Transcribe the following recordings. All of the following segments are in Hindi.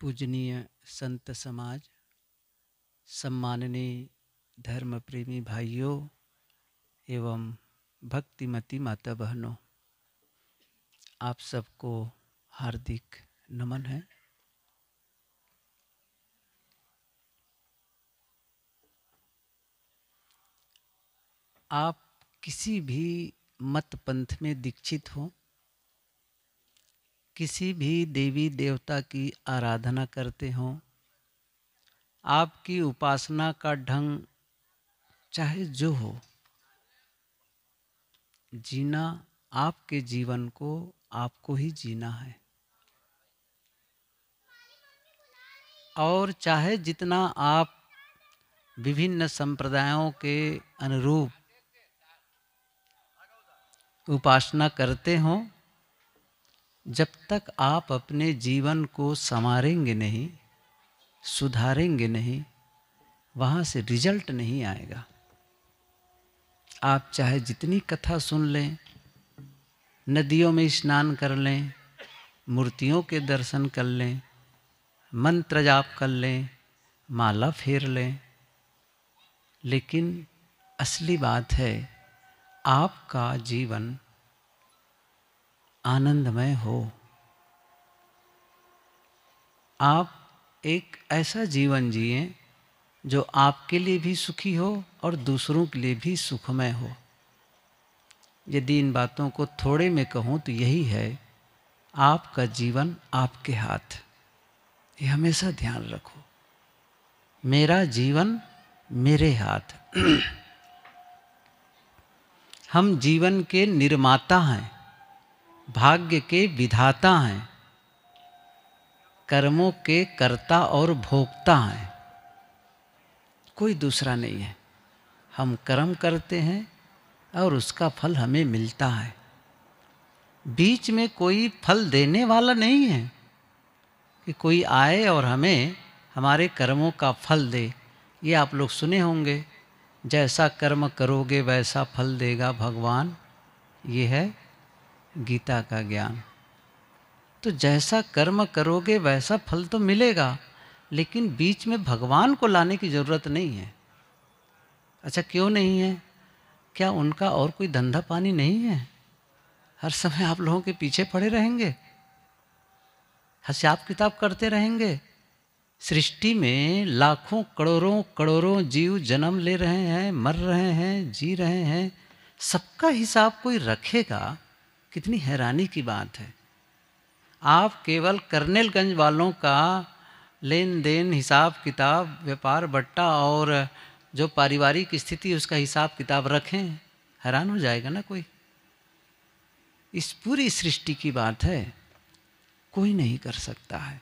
पूजनीय संत समाज सम्माननीय धर्म प्रेमी भाइयों एवं भक्तिमती माता बहनों आप सबको हार्दिक नमन है आप किसी भी मत पंथ में दीक्षित हों किसी भी देवी देवता की आराधना करते हों आपकी उपासना का ढंग चाहे जो हो जीना आपके जीवन को आपको ही जीना है और चाहे जितना आप विभिन्न संप्रदायों के अनुरूप उपासना करते हों जब तक आप अपने जीवन को संवारेंगे नहीं सुधारेंगे नहीं वहाँ से रिजल्ट नहीं आएगा आप चाहे जितनी कथा सुन लें नदियों में स्नान कर लें मूर्तियों के दर्शन कर लें मंत्र जाप कर लें माला फेर लें लेकिन असली बात है आपका जीवन आनंदमय हो आप एक ऐसा जीवन जिए जो आपके लिए भी सुखी हो और दूसरों के लिए भी सुखमय हो यदि इन बातों को थोड़े में कहूँ तो यही है आपका जीवन आपके हाथ ये हमेशा ध्यान रखो मेरा जीवन मेरे हाथ हम जीवन के निर्माता हैं भाग्य के विधाता हैं कर्मों के कर्ता और भोक्ता हैं कोई दूसरा नहीं है हम कर्म करते हैं और उसका फल हमें मिलता है बीच में कोई फल देने वाला नहीं है कि कोई आए और हमें हमारे कर्मों का फल दे ये आप लोग सुने होंगे जैसा कर्म करोगे वैसा फल देगा भगवान ये है गीता का ज्ञान तो जैसा कर्म करोगे वैसा फल तो मिलेगा लेकिन बीच में भगवान को लाने की ज़रूरत नहीं है अच्छा क्यों नहीं है क्या उनका और कोई धंधा पानी नहीं है हर समय आप लोगों के पीछे पड़े रहेंगे हिसाब किताब करते रहेंगे सृष्टि में लाखों करोड़ों करोड़ों जीव जन्म ले रहे हैं मर रहे हैं जी रहे हैं सबका हिसाब कोई रखेगा कितनी हैरानी की बात है आप केवल करनेलगंज वालों का लेन देन हिसाब किताब व्यापार बट्टा और जो पारिवारिक स्थिति उसका हिसाब किताब रखें हैरान हो जाएगा ना कोई इस पूरी सृष्टि की बात है कोई नहीं कर सकता है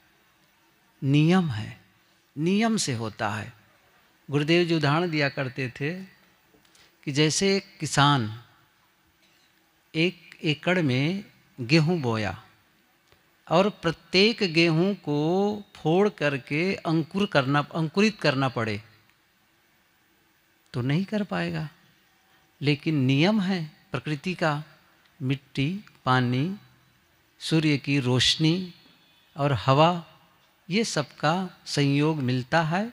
नियम है नियम से होता है गुरुदेव जी उदाहरण दिया करते थे कि जैसे एक किसान एक एकड़ में गेहूं बोया और प्रत्येक गेहूं को फोड़ करके अंकुर करना अंकुरित करना पड़े तो नहीं कर पाएगा लेकिन नियम है प्रकृति का मिट्टी पानी सूर्य की रोशनी और हवा ये सबका संयोग मिलता है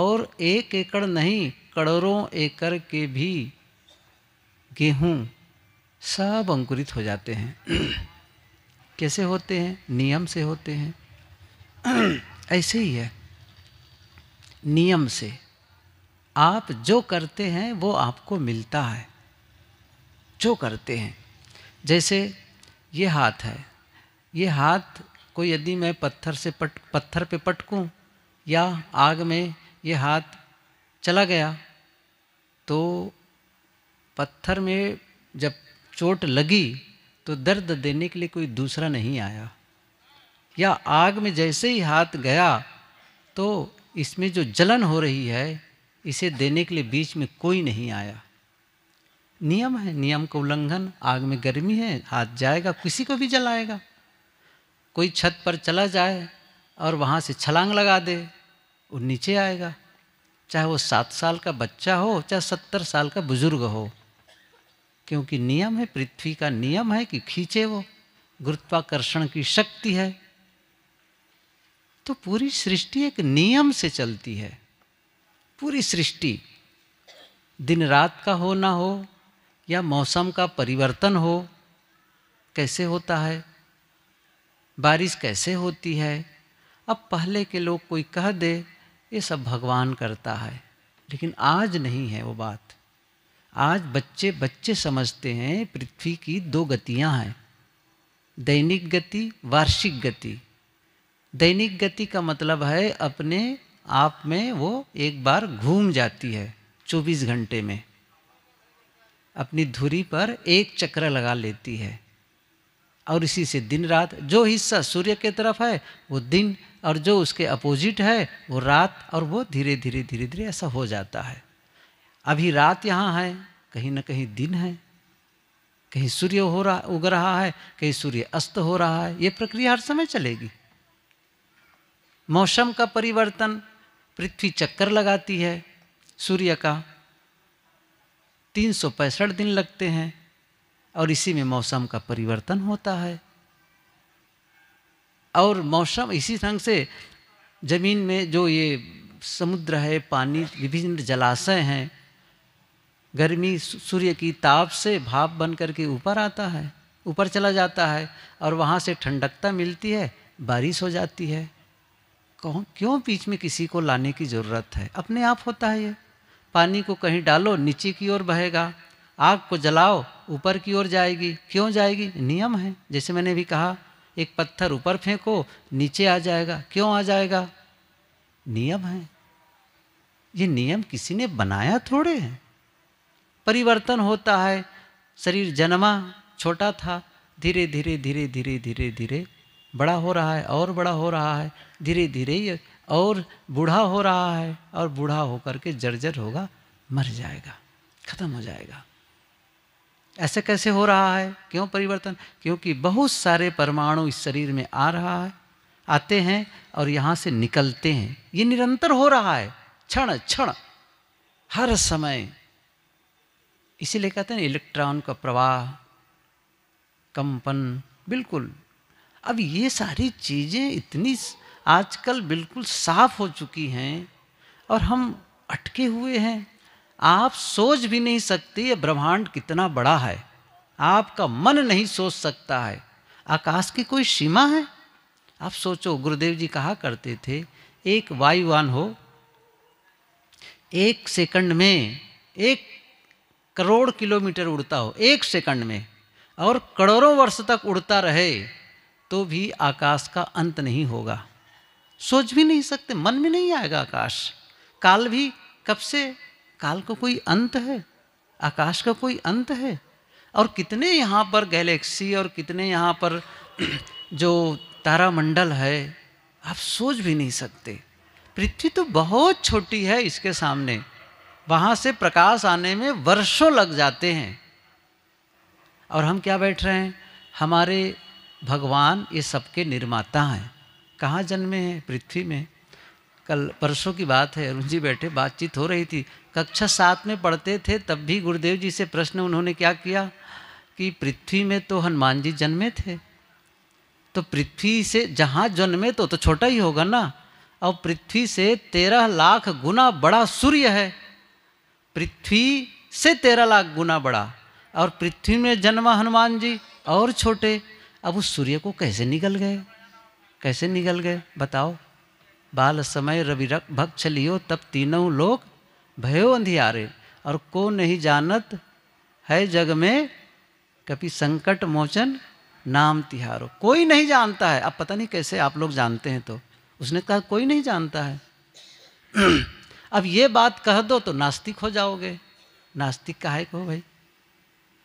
और एक एकड़ नहीं करोड़ों एकड़ के भी गेहूं सब अंकुरित हो जाते हैं कैसे होते हैं नियम से होते हैं ऐसे ही है नियम से आप जो करते हैं वो आपको मिलता है जो करते हैं जैसे ये हाथ है ये हाथ को यदि मैं पत्थर से पट पत्थर पे पटकूं या आग में ये हाथ चला गया तो पत्थर में जब चोट लगी तो दर्द देने के लिए कोई दूसरा नहीं आया या आग में जैसे ही हाथ गया तो इसमें जो जलन हो रही है इसे देने के लिए बीच में कोई नहीं आया नियम है नियम का उल्लंघन आग में गर्मी है हाथ जाएगा किसी को भी जलाएगा कोई छत पर चला जाए और वहाँ से छलांग लगा दे वो नीचे आएगा चाहे वो सात साल का बच्चा हो चाहे सत्तर साल का बुज़ुर्ग हो क्योंकि नियम है पृथ्वी का नियम है कि खींचे वो गुरुत्वाकर्षण की शक्ति है तो पूरी सृष्टि एक नियम से चलती है पूरी सृष्टि दिन रात का हो ना हो या मौसम का परिवर्तन हो कैसे होता है बारिश कैसे होती है अब पहले के लोग कोई कह दे ये सब भगवान करता है लेकिन आज नहीं है वो बात आज बच्चे बच्चे समझते हैं पृथ्वी की दो गतियां हैं दैनिक गति वार्षिक गति दैनिक गति का मतलब है अपने आप में वो एक बार घूम जाती है 24 घंटे में अपनी धुरी पर एक चक्र लगा लेती है और इसी से दिन रात जो हिस्सा सूर्य के तरफ है वो दिन और जो उसके अपोजिट है वो रात और वो धीरे धीरे धीरे धीरे ऐसा हो जाता है अभी रात यहाँ है कहीं ना कहीं दिन है कहीं सूर्य हो रहा उग रहा है कहीं सूर्य अस्त हो रहा है ये प्रक्रिया हर समय चलेगी मौसम का परिवर्तन पृथ्वी चक्कर लगाती है सूर्य का तीन सौ पैंसठ दिन लगते हैं और इसी में मौसम का परिवर्तन होता है और मौसम इसी ढंग से ज़मीन में जो ये समुद्र है पानी विभिन्न जलाशय हैं गर्मी सूर्य की ताप से भाप बन करके ऊपर आता है ऊपर चला जाता है और वहाँ से ठंडकता मिलती है बारिश हो जाती है कौन क्यों बीच में किसी को लाने की ज़रूरत है अपने आप होता है ये पानी को कहीं डालो नीचे की ओर बहेगा आग को जलाओ ऊपर की ओर जाएगी क्यों जाएगी नियम है जैसे मैंने भी कहा एक पत्थर ऊपर फेंको नीचे आ जाएगा क्यों आ जाएगा नियम है ये नियम किसी ने बनाया थोड़े हैं परिवर्तन होता है शरीर जन्मा छोटा था धीरे धीरे धीरे धीरे धीरे धीरे बड़ा हो रहा है और बड़ा हो रहा है धीरे धीरे ये और बूढ़ा हो रहा है और बूढ़ा होकर के जर्जर होगा मर जाएगा खत्म हो जाएगा ऐसे कैसे हो रहा है क्यों परिवर्तन क्योंकि बहुत सारे परमाणु इस शरीर में आ रहा है आते हैं और यहाँ से निकलते हैं ये निरंतर हो रहा है क्षण क्षण हर समय इसीलिए कहते हैं इलेक्ट्रॉन का प्रवाह कंपन बिल्कुल अब ये सारी चीज़ें इतनी आजकल बिल्कुल साफ हो चुकी हैं और हम अटके हुए हैं आप सोच भी नहीं सकते ये ब्रह्मांड कितना बड़ा है आपका मन नहीं सोच सकता है आकाश की कोई सीमा है आप सोचो गुरुदेव जी कहा करते थे एक वायुवान हो एक सेकंड में एक करोड़ किलोमीटर उड़ता हो एक सेकंड में और करोड़ों वर्ष तक उड़ता रहे तो भी आकाश का अंत नहीं होगा सोच भी नहीं सकते मन में नहीं आएगा आकाश काल भी कब से काल का को कोई अंत है आकाश का कोई अंत है और कितने यहाँ पर गैलेक्सी और कितने यहाँ पर जो तारामंडल है आप सोच भी नहीं सकते पृथ्वी तो बहुत छोटी है इसके सामने वहाँ से प्रकाश आने में वर्षों लग जाते हैं और हम क्या बैठ रहे हैं हमारे भगवान ये सबके निर्माता हैं कहाँ जन्मे हैं पृथ्वी में कल परसों की बात है अरुण जी बैठे बातचीत हो रही थी कक्षा सात में पढ़ते थे तब भी गुरुदेव जी से प्रश्न उन्होंने क्या किया कि पृथ्वी में तो हनुमान जी जन्मे थे तो पृथ्वी से जहाँ जन्मे तो तो छोटा ही होगा ना और पृथ्वी से तेरह लाख गुना बड़ा सूर्य है पृथ्वी से तेरह लाख गुना बड़ा और पृथ्वी में जन्मा हनुमान जी और छोटे अब उस सूर्य को कैसे निकल गए कैसे निकल गए बताओ बाल समय रवि भक्ष लियो तब तीनों लोग भयो अंधियारे और को नहीं जानत है जग में कभी संकट मोचन नाम तिहारो कोई नहीं जानता है अब पता नहीं कैसे आप लोग जानते हैं तो उसने कहा कोई नहीं जानता है अब ये बात कह दो तो नास्तिक हो जाओगे नास्तिक काहे को भाई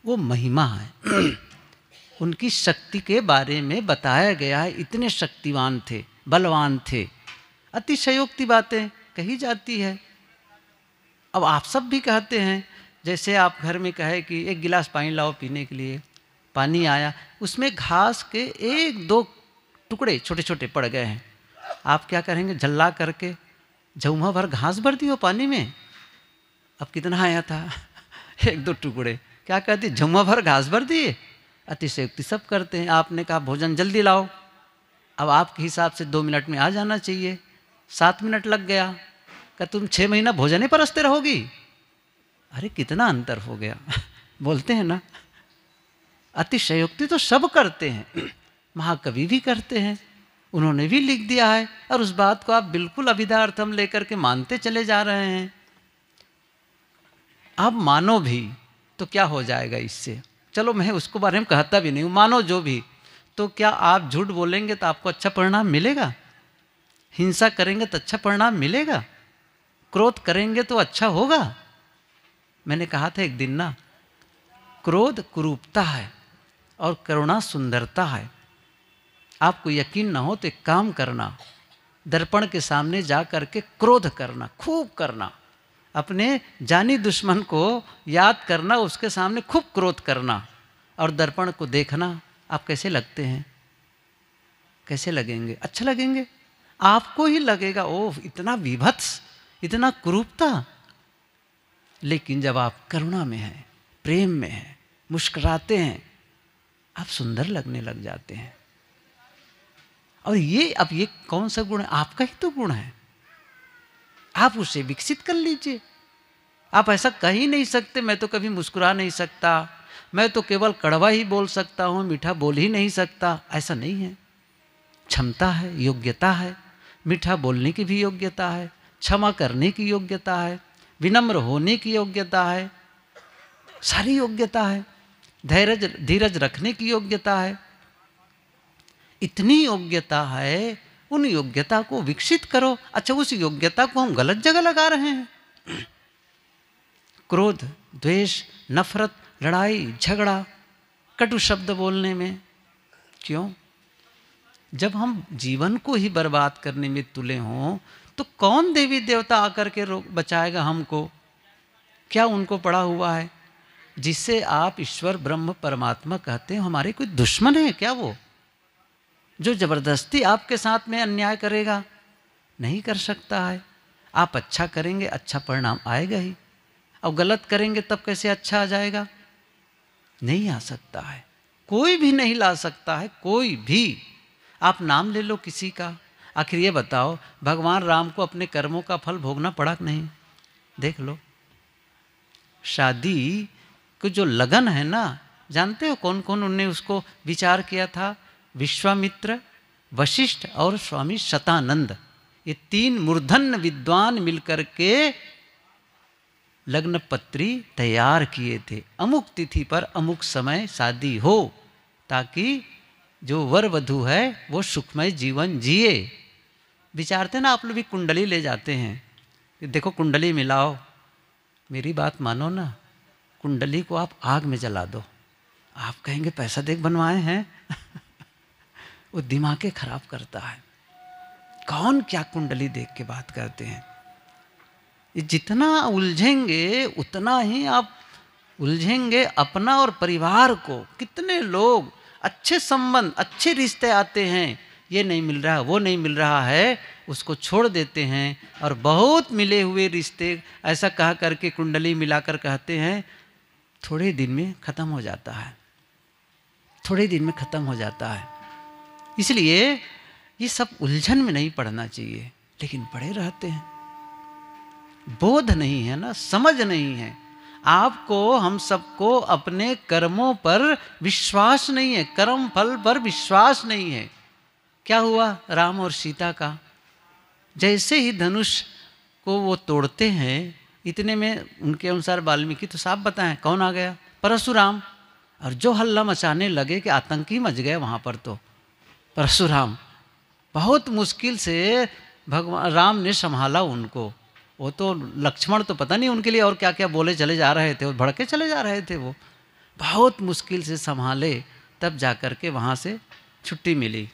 वो महिमा है उनकी शक्ति के बारे में बताया गया है इतने शक्तिवान थे बलवान थे अतिशयोक्ति बातें कही जाती है अब आप सब भी कहते हैं जैसे आप घर में कहे कि एक गिलास पानी लाओ पीने के लिए पानी आया उसमें घास के एक दो टुकड़े छोटे छोटे पड़ गए हैं आप क्या करेंगे झल्ला करके वहाँ भर घास भर दी हो पानी में अब कितना आया था एक दो टुकड़े क्या कहती झुमा भर घास भर दिए अतिशयोक्ति सब करते हैं आपने कहा भोजन जल्दी लाओ अब आपके हिसाब से दो मिनट में आ जाना चाहिए सात मिनट लग गया क्या तुम छः महीना भोजन ही परसते रहोगी अरे कितना अंतर हो गया बोलते हैं ना अतिशयोक्ति तो सब करते हैं महाकवि भी करते हैं उन्होंने भी लिख दिया है और उस बात को आप बिल्कुल अभिदार्थम लेकर के मानते चले जा रहे हैं आप मानो भी तो क्या हो जाएगा इससे चलो मैं उसको बारे में कहता भी नहीं हूँ मानो जो भी तो क्या आप झूठ बोलेंगे तो आपको अच्छा परिणाम मिलेगा हिंसा करेंगे तो अच्छा परिणाम मिलेगा क्रोध करेंगे तो अच्छा होगा मैंने कहा था एक दिन ना क्रोध कुरूपता है और करुणा सुंदरता है आपको यकीन ना हो तो काम करना दर्पण के सामने जा कर के क्रोध करना खूब करना अपने जानी दुश्मन को याद करना उसके सामने खूब क्रोध करना और दर्पण को देखना आप कैसे लगते हैं कैसे लगेंगे अच्छा लगेंगे आपको ही लगेगा ओह इतना विभत्स इतना क्रूपता लेकिन जब आप करुणा में हैं प्रेम में हैं मुस्कुराते हैं आप सुंदर लगने लग जाते हैं और ये अब ये कौन सा गुण है आपका ही तो गुण है आप उसे विकसित कर लीजिए आप ऐसा कह ही नहीं सकते मैं तो कभी मुस्कुरा नहीं सकता मैं तो केवल कड़वा ही बोल सकता हूँ मीठा बोल ही नहीं सकता ऐसा नहीं है क्षमता है योग्यता है मीठा बोलने की भी योग्यता है क्षमा करने की योग्यता है विनम्र होने की योग्यता है सारी योग्यता है धैर्य धीरज रखने की योग्यता है इतनी योग्यता है उन योग्यता को विकसित करो अच्छा उस योग्यता को हम गलत जगह लगा रहे हैं क्रोध द्वेष नफरत लड़ाई झगड़ा कटु शब्द बोलने में क्यों जब हम जीवन को ही बर्बाद करने में तुले हों तो कौन देवी देवता आकर के रोक बचाएगा हमको क्या उनको पड़ा हुआ है जिसे आप ईश्वर ब्रह्म परमात्मा कहते हैं हमारे कोई दुश्मन है क्या वो जो ज़बरदस्ती आपके साथ में अन्याय करेगा नहीं कर सकता है आप अच्छा करेंगे अच्छा परिणाम आएगा ही अब गलत करेंगे तब कैसे अच्छा आ जाएगा नहीं आ सकता है कोई भी नहीं ला सकता है कोई भी आप नाम ले लो किसी का आखिर ये बताओ भगवान राम को अपने कर्मों का फल भोगना पड़ा नहीं देख लो शादी को जो लगन है ना जानते हो कौन कौन उनने उसको विचार किया था विश्वामित्र वशिष्ठ और स्वामी शतानंद ये तीन मूर्धन विद्वान मिलकर के लग्न पत्री तैयार किए थे अमुक तिथि पर अमुक समय शादी हो ताकि जो वर वधु है वो सुखमय जीवन जिए विचारते ना आप लोग भी कुंडली ले जाते हैं कि देखो कुंडली मिलाओ मेरी बात मानो ना कुंडली को आप आग में जला दो आप कहेंगे पैसा देख बनवाए हैं वो दिमागे खराब करता है कौन क्या कुंडली देख के बात करते हैं ये जितना उलझेंगे उतना ही आप उलझेंगे अपना और परिवार को कितने लोग अच्छे संबंध अच्छे रिश्ते आते हैं ये नहीं मिल रहा वो नहीं मिल रहा है उसको छोड़ देते हैं और बहुत मिले हुए रिश्ते ऐसा कह करके कुंडली मिलाकर कहते हैं थोड़े दिन में ख़त्म हो जाता है थोड़े दिन में ख़त्म हो जाता है इसलिए ये सब उलझन में नहीं पढ़ना चाहिए लेकिन पढ़े रहते हैं बोध नहीं है ना समझ नहीं है आपको हम सबको अपने कर्मों पर विश्वास नहीं है कर्म फल पर विश्वास नहीं है क्या हुआ राम और सीता का जैसे ही धनुष को वो तोड़ते हैं इतने में उनके अनुसार वाल्मीकि तो साफ बताएं कौन आ गया परशुराम और जो हल्ला मचाने लगे कि आतंकी मच गए वहाँ पर तो परशुराम बहुत मुश्किल से भगवान राम ने संभाला उनको वो तो लक्ष्मण तो पता नहीं उनके लिए और क्या क्या बोले चले जा रहे थे वो भड़के चले जा रहे थे वो बहुत मुश्किल से संभाले तब जा कर के वहाँ से छुट्टी मिली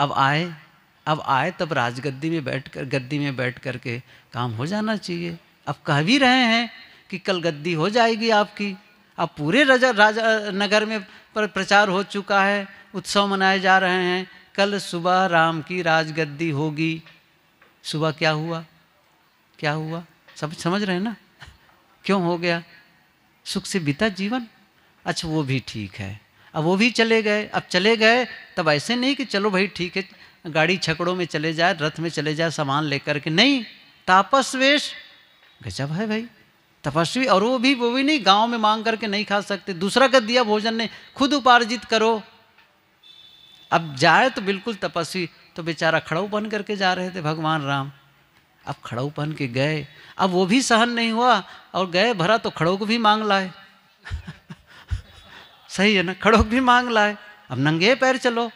अब आए अब आए तब राजगद्दी में बैठ कर गद्दी में बैठ कर के काम हो जाना चाहिए अब कह भी रहे हैं कि कल गद्दी हो जाएगी आपकी अब पूरे राजा राजा नगर में पर प्रचार हो चुका है उत्सव मनाए जा रहे हैं कल सुबह राम की राजगद्दी होगी सुबह क्या हुआ क्या हुआ सब समझ रहे हैं ना क्यों हो गया सुख से बीता जीवन अच्छा वो भी ठीक है अब वो भी चले गए अब चले गए तब ऐसे नहीं कि चलो भाई ठीक है गाड़ी छकड़ों में चले जाए रथ में चले जाए सामान लेकर के नहीं तापस वेश गजब है भाई तपस्वी और वो भी वो भी नहीं गांव में मांग करके नहीं खा सकते दूसरा का दिया भोजन नहीं खुद उपार्जित करो अब जाए तो बिल्कुल तपस्वी तो बेचारा खड़ाऊ पहन करके जा रहे थे भगवान राम अब खड़ाऊ पहन के गए अब वो भी सहन नहीं हुआ और गए भरा तो खड़ों को भी मांग लाए सही है ना को भी मांग लाए अब नंगे पैर चलो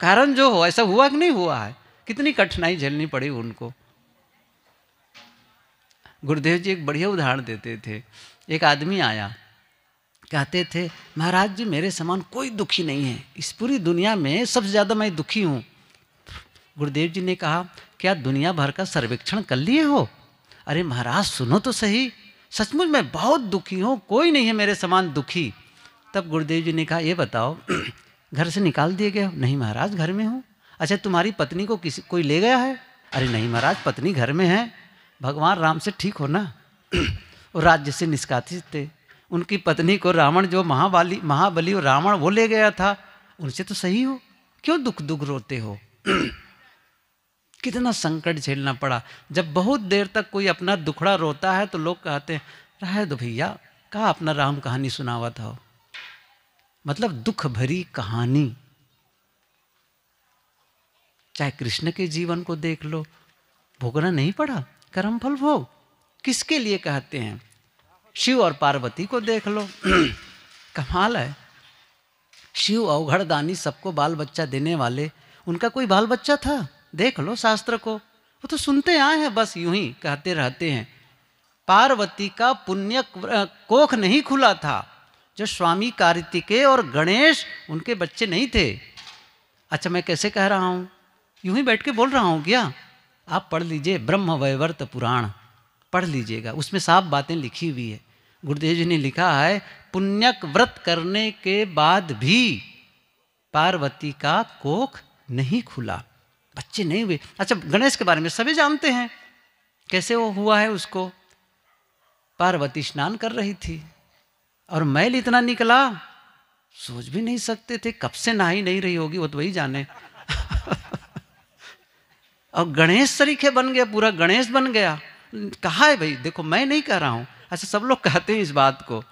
कारण जो हो ऐसा हुआ कि नहीं हुआ है कितनी कठिनाई झेलनी पड़ी उनको गुरुदेव जी एक बढ़िया उदाहरण देते थे एक आदमी आया कहते थे महाराज जी मेरे समान कोई दुखी नहीं है इस पूरी दुनिया में सबसे ज़्यादा मैं दुखी हूँ गुरुदेव जी ने कहा क्या दुनिया भर का सर्वेक्षण कर लिए हो अरे महाराज सुनो तो सही सचमुच मैं बहुत दुखी हूँ कोई नहीं है मेरे समान दुखी तब गुरुदेव जी ने कहा ये बताओ घर से निकाल दिए गए हो नहीं महाराज घर में हूँ अच्छा तुम्हारी पत्नी को किसी कोई ले गया है अरे नहीं महाराज पत्नी घर में है भगवान राम से ठीक हो ना और राज्य से निष्कासित थे उनकी पत्नी को रावण जो महाबाली महाबली और रावण वो ले गया था उनसे तो सही हो क्यों दुख दुख रोते हो कितना संकट झेलना पड़ा जब बहुत देर तक कोई अपना दुखड़ा रोता है तो लोग कहते हैं रह दो भैया कहा अपना राम कहानी सुनावा था मतलब दुख भरी कहानी चाहे कृष्ण के जीवन को देख लो भोगना नहीं पड़ा फल भोग किसके लिए कहते हैं शिव और पार्वती को देख लो कमाल है शिव दानी सबको बाल बच्चा देने वाले उनका कोई बाल बच्चा था देख लो शास्त्र को वो तो सुनते आए हैं बस यूं ही कहते रहते हैं पार्वती का पुण्य कोख नहीं खुला था जो स्वामी कार्तिके और गणेश उनके बच्चे नहीं थे अच्छा मैं कैसे कह रहा हूँ यूं ही बैठ के बोल रहा हूँ क्या आप पढ़ लीजिए ब्रह्म वैवर्त पुराण पढ़ लीजिएगा उसमें साफ बातें लिखी हुई है गुरुदेव जी ने लिखा है पुण्यक व्रत करने के बाद भी पार्वती का कोख नहीं खुला बच्चे नहीं हुए अच्छा गणेश के बारे में सभी जानते हैं कैसे वो हुआ है उसको पार्वती स्नान कर रही थी और मैल इतना निकला सोच भी नहीं सकते थे कब से नहा ही नहीं रही होगी वो तो वही जाने और गणेश तरीके बन गया पूरा गणेश बन गया कहा है भाई देखो मैं नहीं कह रहा हूँ अच्छा सब लोग कहते हैं इस बात को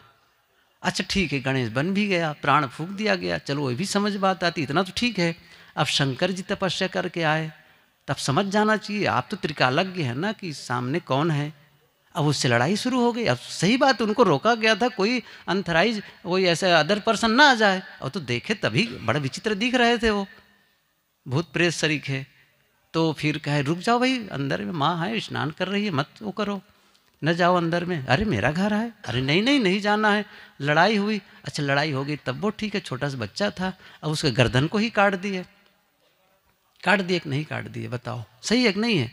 अच्छा ठीक है गणेश बन भी गया प्राण फूक दिया गया चलो ये भी समझ बात आती इतना तो ठीक है अब शंकर जी तपस्या करके आए तब समझ जाना चाहिए आप तो त्रिकालज्ञ है ना कि सामने कौन है अब उससे लड़ाई शुरू हो गई अब सही बात उनको रोका गया था कोई अनथराइज कोई ऐसे अदर पर्सन ना आ जाए और तो देखे तभी बड़े विचित्र दिख रहे थे वो भूत प्रेत शरीक है तो फिर कहे रुक जाओ भाई अंदर में माँ है स्नान कर रही है मत वो करो न जाओ अंदर में अरे मेरा घर है अरे नहीं नहीं नहीं जाना है लड़ाई हुई अच्छा लड़ाई हो गई तब वो ठीक है छोटा सा बच्चा था अब उसके गर्दन को ही काट दिए काट दिए नहीं काट दिए बताओ सही है कि नहीं है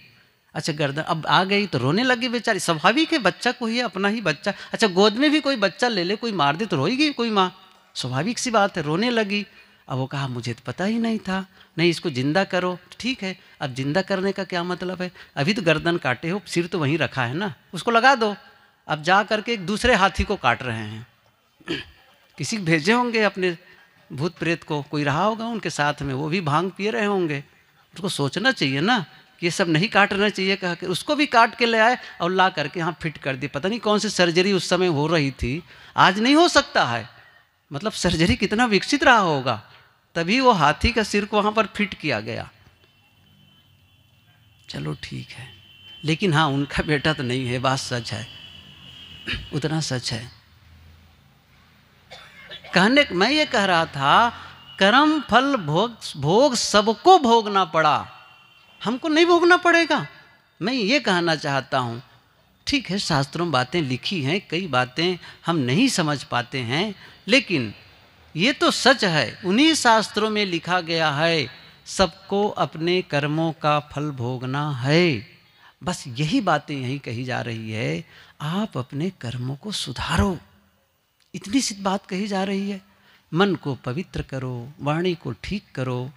अच्छा गर्दन अब आ गई तो रोने लगी बेचारी स्वाभाविक है बच्चा को ही अपना ही बच्चा अच्छा गोद में भी कोई बच्चा ले ले कोई मार दे तो रोएगी कोई माँ स्वाभाविक सी बात है रोने लगी अब वो कहा मुझे तो पता ही नहीं था नहीं इसको ज़िंदा करो ठीक है अब ज़िंदा करने का क्या मतलब है अभी तो गर्दन काटे हो सिर तो वहीं रखा है ना उसको लगा दो अब जा करके एक दूसरे हाथी को काट रहे हैं किसी भेजे होंगे अपने भूत प्रेत को कोई रहा होगा उनके साथ में वो भी भांग पिए रहे होंगे उसको सोचना चाहिए ना कि ये सब नहीं काटना चाहिए कह के उसको भी काट के ले आए और ला करके यहाँ फिट कर दिए पता नहीं कौन सी सर्जरी उस समय हो रही थी आज नहीं हो सकता है मतलब सर्जरी कितना विकसित रहा होगा तभी वो हाथी का सिर को वहां पर फिट किया गया चलो ठीक है लेकिन हाँ उनका बेटा तो नहीं है बात सच है उतना सच है कहने मैं ये कह रहा था कर्म फल भोग भोग सबको भोगना पड़ा हमको नहीं भोगना पड़ेगा मैं ये कहना चाहता हूँ ठीक है शास्त्रों बातें लिखी हैं कई बातें हम नहीं समझ पाते हैं लेकिन ये तो सच है उन्हीं शास्त्रों में लिखा गया है सबको अपने कर्मों का फल भोगना है बस यही बातें यही कही जा रही है आप अपने कर्मों को सुधारो इतनी सी बात कही जा रही है मन को पवित्र करो वाणी को ठीक करो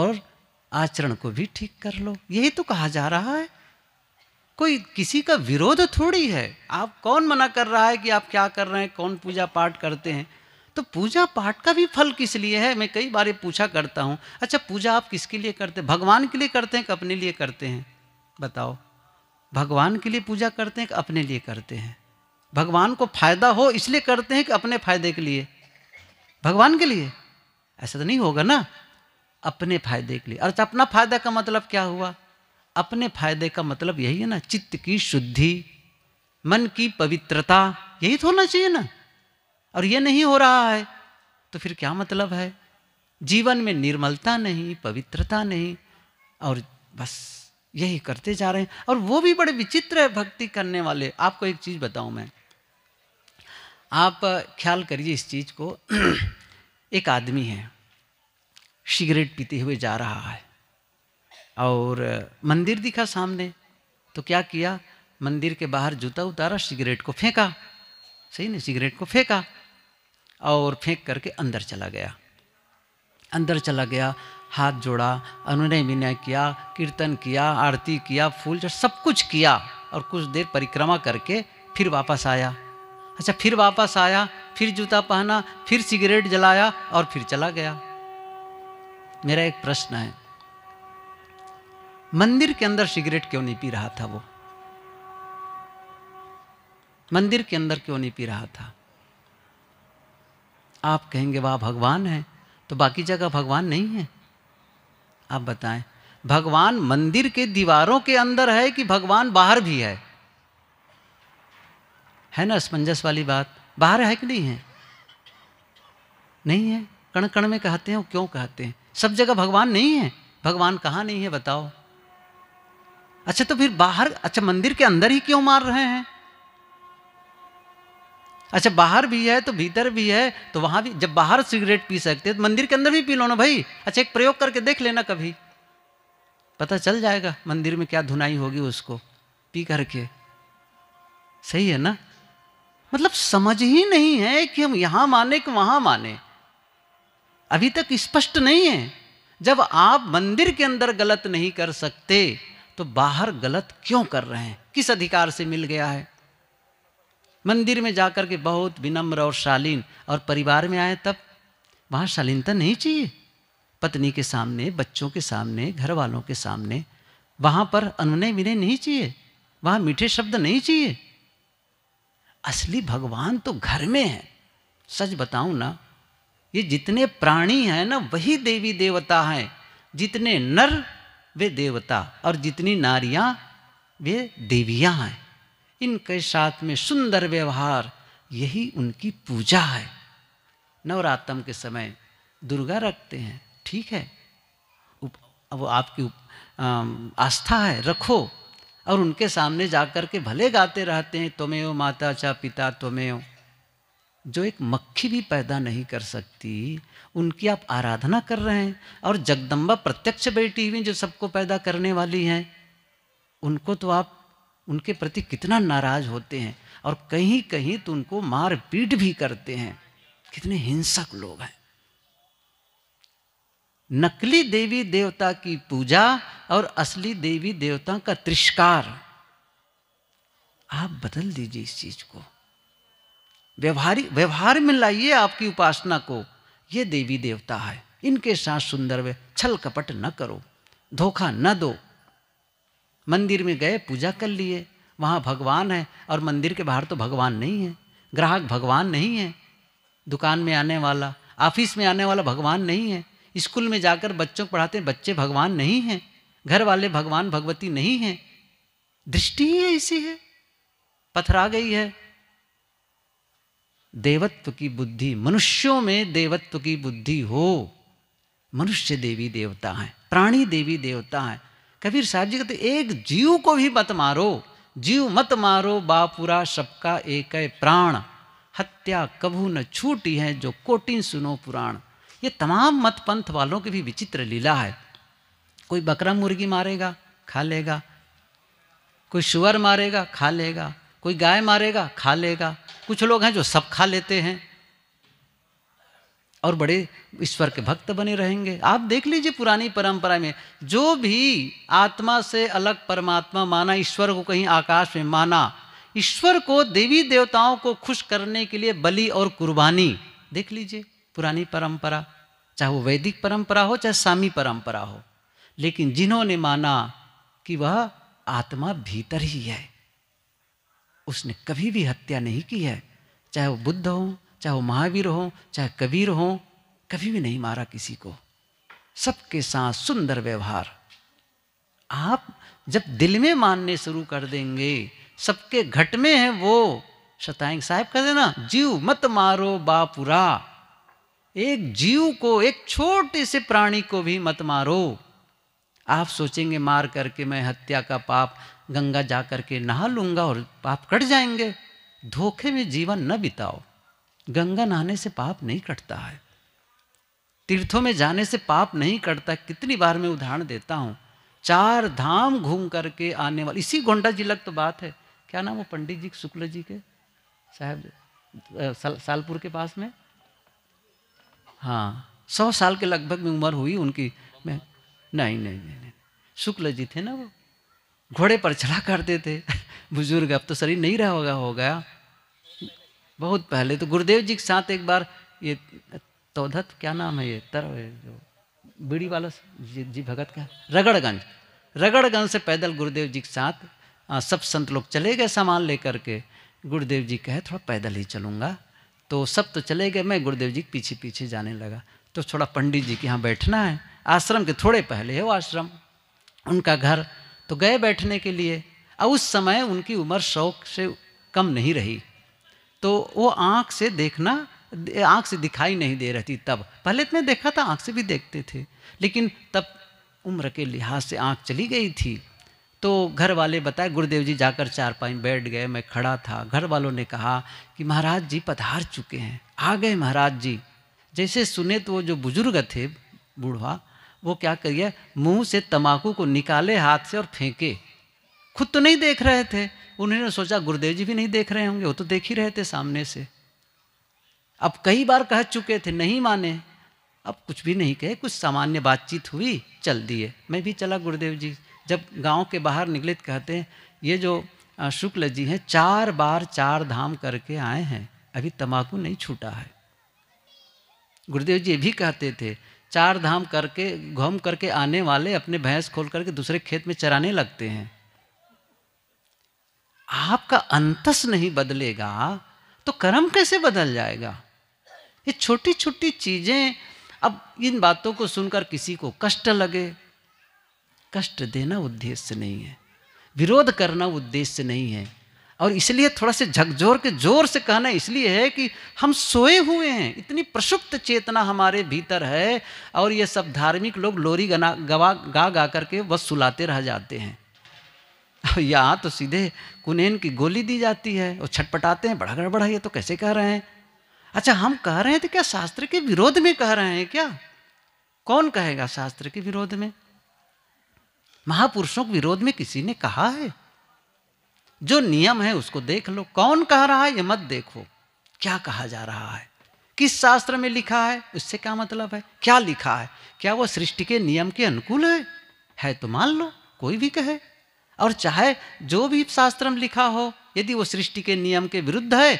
और आचरण को भी ठीक कर लो यही तो कहा जा रहा है कोई किसी का विरोध थोड़ी है आप कौन मना कर रहा है कि आप क्या कर रहे हैं कौन पूजा पाठ करते हैं तो पूजा पाठ का भी फल किस लिए है मैं कई बार ये पूछा करता हूँ अच्छा पूजा आप किसके लिए करते हैं भगवान के लिए करते हैं कि अपने लिए करते हैं बताओ भगवान के लिए पूजा करते हैं कि अपने लिए करते हैं भगवान को फायदा हो इसलिए करते हैं कि अपने फायदे के लिए भगवान के लिए ऐसा तो नहीं होगा ना अपने फायदे के लिए अर्थ अच्छा, अपना फायदा का मतलब क्या हुआ अपने फायदे का मतलब यही है ना चित्त की शुद्धि मन की पवित्रता यही तो होना चाहिए ना और ये नहीं हो रहा है तो फिर क्या मतलब है जीवन में निर्मलता नहीं पवित्रता नहीं और बस यही करते जा रहे हैं और वो भी बड़े विचित्र है भक्ति करने वाले आपको एक चीज़ बताऊं मैं आप ख्याल करिए इस चीज़ को एक आदमी है सिगरेट पीते हुए जा रहा है और मंदिर दिखा सामने तो क्या किया मंदिर के बाहर जूता उतारा सिगरेट को फेंका सही ना सिगरेट को फेंका और फेंक करके अंदर चला गया अंदर चला गया हाथ जोड़ा अनुनय विनय किया कीर्तन किया आरती किया फूल जो सब कुछ किया और कुछ देर परिक्रमा करके फिर वापस आया अच्छा फिर वापस आया फिर जूता पहना फिर सिगरेट जलाया और फिर चला गया मेरा एक प्रश्न है मंदिर के अंदर सिगरेट क्यों नहीं पी रहा था वो मंदिर के अंदर क्यों नहीं पी रहा था आप कहेंगे वाह भगवान है तो बाकी जगह भगवान नहीं है आप बताएं भगवान मंदिर के दीवारों के अंदर है कि भगवान बाहर भी है है ना असमंजस वाली बात बाहर है कि नहीं है नहीं है कण कण में कहते हैं क्यों कहते हैं सब जगह भगवान नहीं है भगवान कहाँ नहीं है बताओ अच्छा तो फिर बाहर अच्छा मंदिर के अंदर ही क्यों मार रहे हैं अच्छा बाहर भी है तो भीतर भी है तो वहाँ भी जब बाहर सिगरेट पी सकते हैं तो मंदिर के अंदर भी पी लो ना भाई अच्छा एक प्रयोग करके देख लेना कभी पता चल जाएगा मंदिर में क्या धुनाई होगी उसको पी करके सही है ना मतलब समझ ही नहीं है कि हम यहाँ माने कि वहाँ माने अभी तक स्पष्ट नहीं है जब आप मंदिर के अंदर गलत नहीं कर सकते तो बाहर गलत क्यों कर रहे हैं किस अधिकार से मिल गया है मंदिर में जाकर के बहुत विनम्र और शालीन और परिवार में आए तब वहाँ शालीनता नहीं चाहिए पत्नी के सामने बच्चों के सामने घर वालों के सामने वहाँ पर अनुनय विनय नहीं चाहिए वहाँ मीठे शब्द नहीं चाहिए असली भगवान तो घर में है सच बताऊँ ना ये जितने प्राणी हैं ना वही देवी देवता हैं जितने नर वे देवता और जितनी नारियाँ वे देवियाँ हैं इनके साथ में सुंदर व्यवहार यही उनकी पूजा है नवरात्रम के समय दुर्गा रखते हैं ठीक है वो आपकी आस्था है रखो और उनके सामने जाकर के भले गाते रहते हैं तुम्हें माता चा पिता तुम्हें जो एक मक्खी भी पैदा नहीं कर सकती उनकी आप आराधना कर रहे हैं और जगदम्बा प्रत्यक्ष बैठी हुई जो सबको पैदा करने वाली हैं उनको तो आप उनके प्रति कितना नाराज होते हैं और कहीं कहीं तो उनको मार पीट भी करते हैं कितने हिंसक लोग हैं नकली देवी देवता की पूजा और असली देवी देवता का तिरस्कार आप बदल दीजिए इस चीज को व्यवहारिक व्यवहार में लाइए आपकी उपासना को ये देवी देवता है इनके साथ सुंदर वे छल कपट न करो धोखा न दो मंदिर में गए पूजा कर लिए वहाँ भगवान है और मंदिर के बाहर तो भगवान नहीं है ग्राहक भगवान नहीं है दुकान में आने वाला ऑफिस में आने वाला भगवान नहीं है स्कूल में जाकर बच्चों को पढ़ाते हैं बच्चे भगवान नहीं हैं घर वाले भगवान भगवती नहीं हैं दृष्टि ही ऐसी है पथरा गई है देवत्व की बुद्धि मनुष्यों में देवत्व की बुद्धि हो मनुष्य देवी देवता है प्राणी देवी देवता है कबीर साहब जी कहते एक जीव को भी मत मारो जीव मत मारो बापुरा सबका एक है प्राण हत्या कभू न छूटी है जो कोटिन सुनो पुराण ये तमाम मत पंथ वालों की भी विचित्र लीला है कोई बकरा मुर्गी मारेगा खा लेगा कोई शुअर मारेगा खा लेगा कोई गाय मारेगा खा लेगा कुछ लोग हैं जो सब खा लेते हैं और बड़े ईश्वर के भक्त बने रहेंगे आप देख लीजिए पुरानी परंपरा में जो भी आत्मा से अलग परमात्मा माना ईश्वर को कहीं आकाश में माना ईश्वर को देवी देवताओं को खुश करने के लिए बलि और कुर्बानी देख लीजिए पुरानी परंपरा चाहे वो वैदिक परंपरा हो चाहे सामी परंपरा हो लेकिन जिन्होंने माना कि वह आत्मा भीतर ही है उसने कभी भी हत्या नहीं की है चाहे वो बुद्ध हो चाहे वो महावीर हो चाहे कबीर हो कभी भी नहीं मारा किसी को सबके साथ सुंदर व्यवहार आप जब दिल में मानने शुरू कर देंगे सबके घट में है वो शतायंग साहब कह देना जीव मत मारो बापुरा एक जीव को एक छोटे से प्राणी को भी मत मारो आप सोचेंगे मार करके मैं हत्या का पाप गंगा जा करके नहा लूंगा और पाप कट जाएंगे धोखे में जीवन न बिताओ गंगा नहाने से पाप नहीं कटता है तीर्थों में जाने से पाप नहीं कटता कितनी बार मैं उदाहरण देता हूँ चार धाम घूम करके आने वाले इसी गोंडा जिलक तो बात है क्या नाम वो पंडित जी शुक्ल जी के साहब साल, सालपुर के पास में हाँ सौ साल के लगभग में उम्र हुई उनकी मैं नहीं नहीं नहीं नहीं शुक्ल जी थे ना वो घोड़े पर चला करते थे बुजुर्ग अब तो शरीर नहीं रहा होगा हो गया बहुत पहले तो गुरुदेव जी के साथ एक बार ये तौधत क्या नाम है ये तरह जो बीड़ी वाला जी, जी भगत का रगड़गंज रगड़गंज से पैदल गुरुदेव जी के साथ आ, सब संत लोग चले गए सामान लेकर के गुरुदेव जी कहे थोड़ा पैदल ही चलूँगा तो सब तो चले गए मैं गुरुदेव जी के पीछे पीछे जाने लगा तो थोड़ा पंडित जी के यहाँ बैठना है आश्रम के थोड़े पहले है वो आश्रम उनका घर तो गए बैठने के लिए अब उस समय उनकी उम्र शौक से कम नहीं रही तो वो आँख से देखना आँख से दिखाई नहीं दे रही थी तब पहले इतने देखा था आँख से भी देखते थे लेकिन तब उम्र के लिहाज से आँख चली गई थी तो घर वाले बताए गुरुदेव जी जाकर चार पाई बैठ गए मैं खड़ा था घर वालों ने कहा कि महाराज जी पधार चुके हैं आ गए महाराज जी जैसे सुने तो वो जो बुजुर्ग थे बूढ़वा वो क्या करिए मुंह से तमाकू को निकाले हाथ से और फेंके खुद तो नहीं देख रहे थे उन्होंने सोचा गुरुदेव जी भी नहीं देख रहे होंगे वो तो देख ही रहे थे सामने से अब कई बार कह चुके थे नहीं माने अब कुछ भी नहीं कहे कुछ सामान्य बातचीत हुई चल दिए मैं भी चला गुरुदेव जी जब गांव के बाहर निकले तो कहते हैं ये जो शुक्ल जी हैं चार बार चार धाम करके आए हैं अभी तम्बाकू नहीं छूटा है गुरुदेव जी भी कहते थे चार धाम करके घूम करके आने वाले अपने भैंस खोल करके दूसरे खेत में चराने लगते हैं आपका अंतस नहीं बदलेगा तो कर्म कैसे बदल जाएगा ये छोटी छोटी चीजें अब इन बातों को सुनकर किसी को कष्ट लगे कष्ट देना उद्देश्य नहीं है विरोध करना उद्देश्य नहीं है और इसलिए थोड़ा से झकझोर के जोर से कहना इसलिए है कि हम सोए हुए हैं इतनी प्रसुप्त चेतना हमारे भीतर है और ये सब धार्मिक लोग लोरी गना गवा गा गा करके बस सुलाते रह जाते हैं अब यहाँ तो सीधे कुनेन की गोली दी जाती है और छटपटाते हैं बड़ा गड़बड़ा ये तो कैसे कह रहे हैं अच्छा हम कह रहे हैं तो क्या शास्त्र के विरोध में कह रहे हैं क्या कौन कहेगा शास्त्र के विरोध में महापुरुषों के विरोध में किसी ने कहा है जो नियम है उसको देख लो कौन कह रहा है ये मत देखो क्या कहा जा रहा है किस शास्त्र में लिखा है उससे क्या मतलब है क्या लिखा है क्या वो सृष्टि के नियम के अनुकूल है है तो मान लो कोई भी कहे और चाहे जो भी शास्त्र में लिखा हो यदि वो सृष्टि के नियम के विरुद्ध है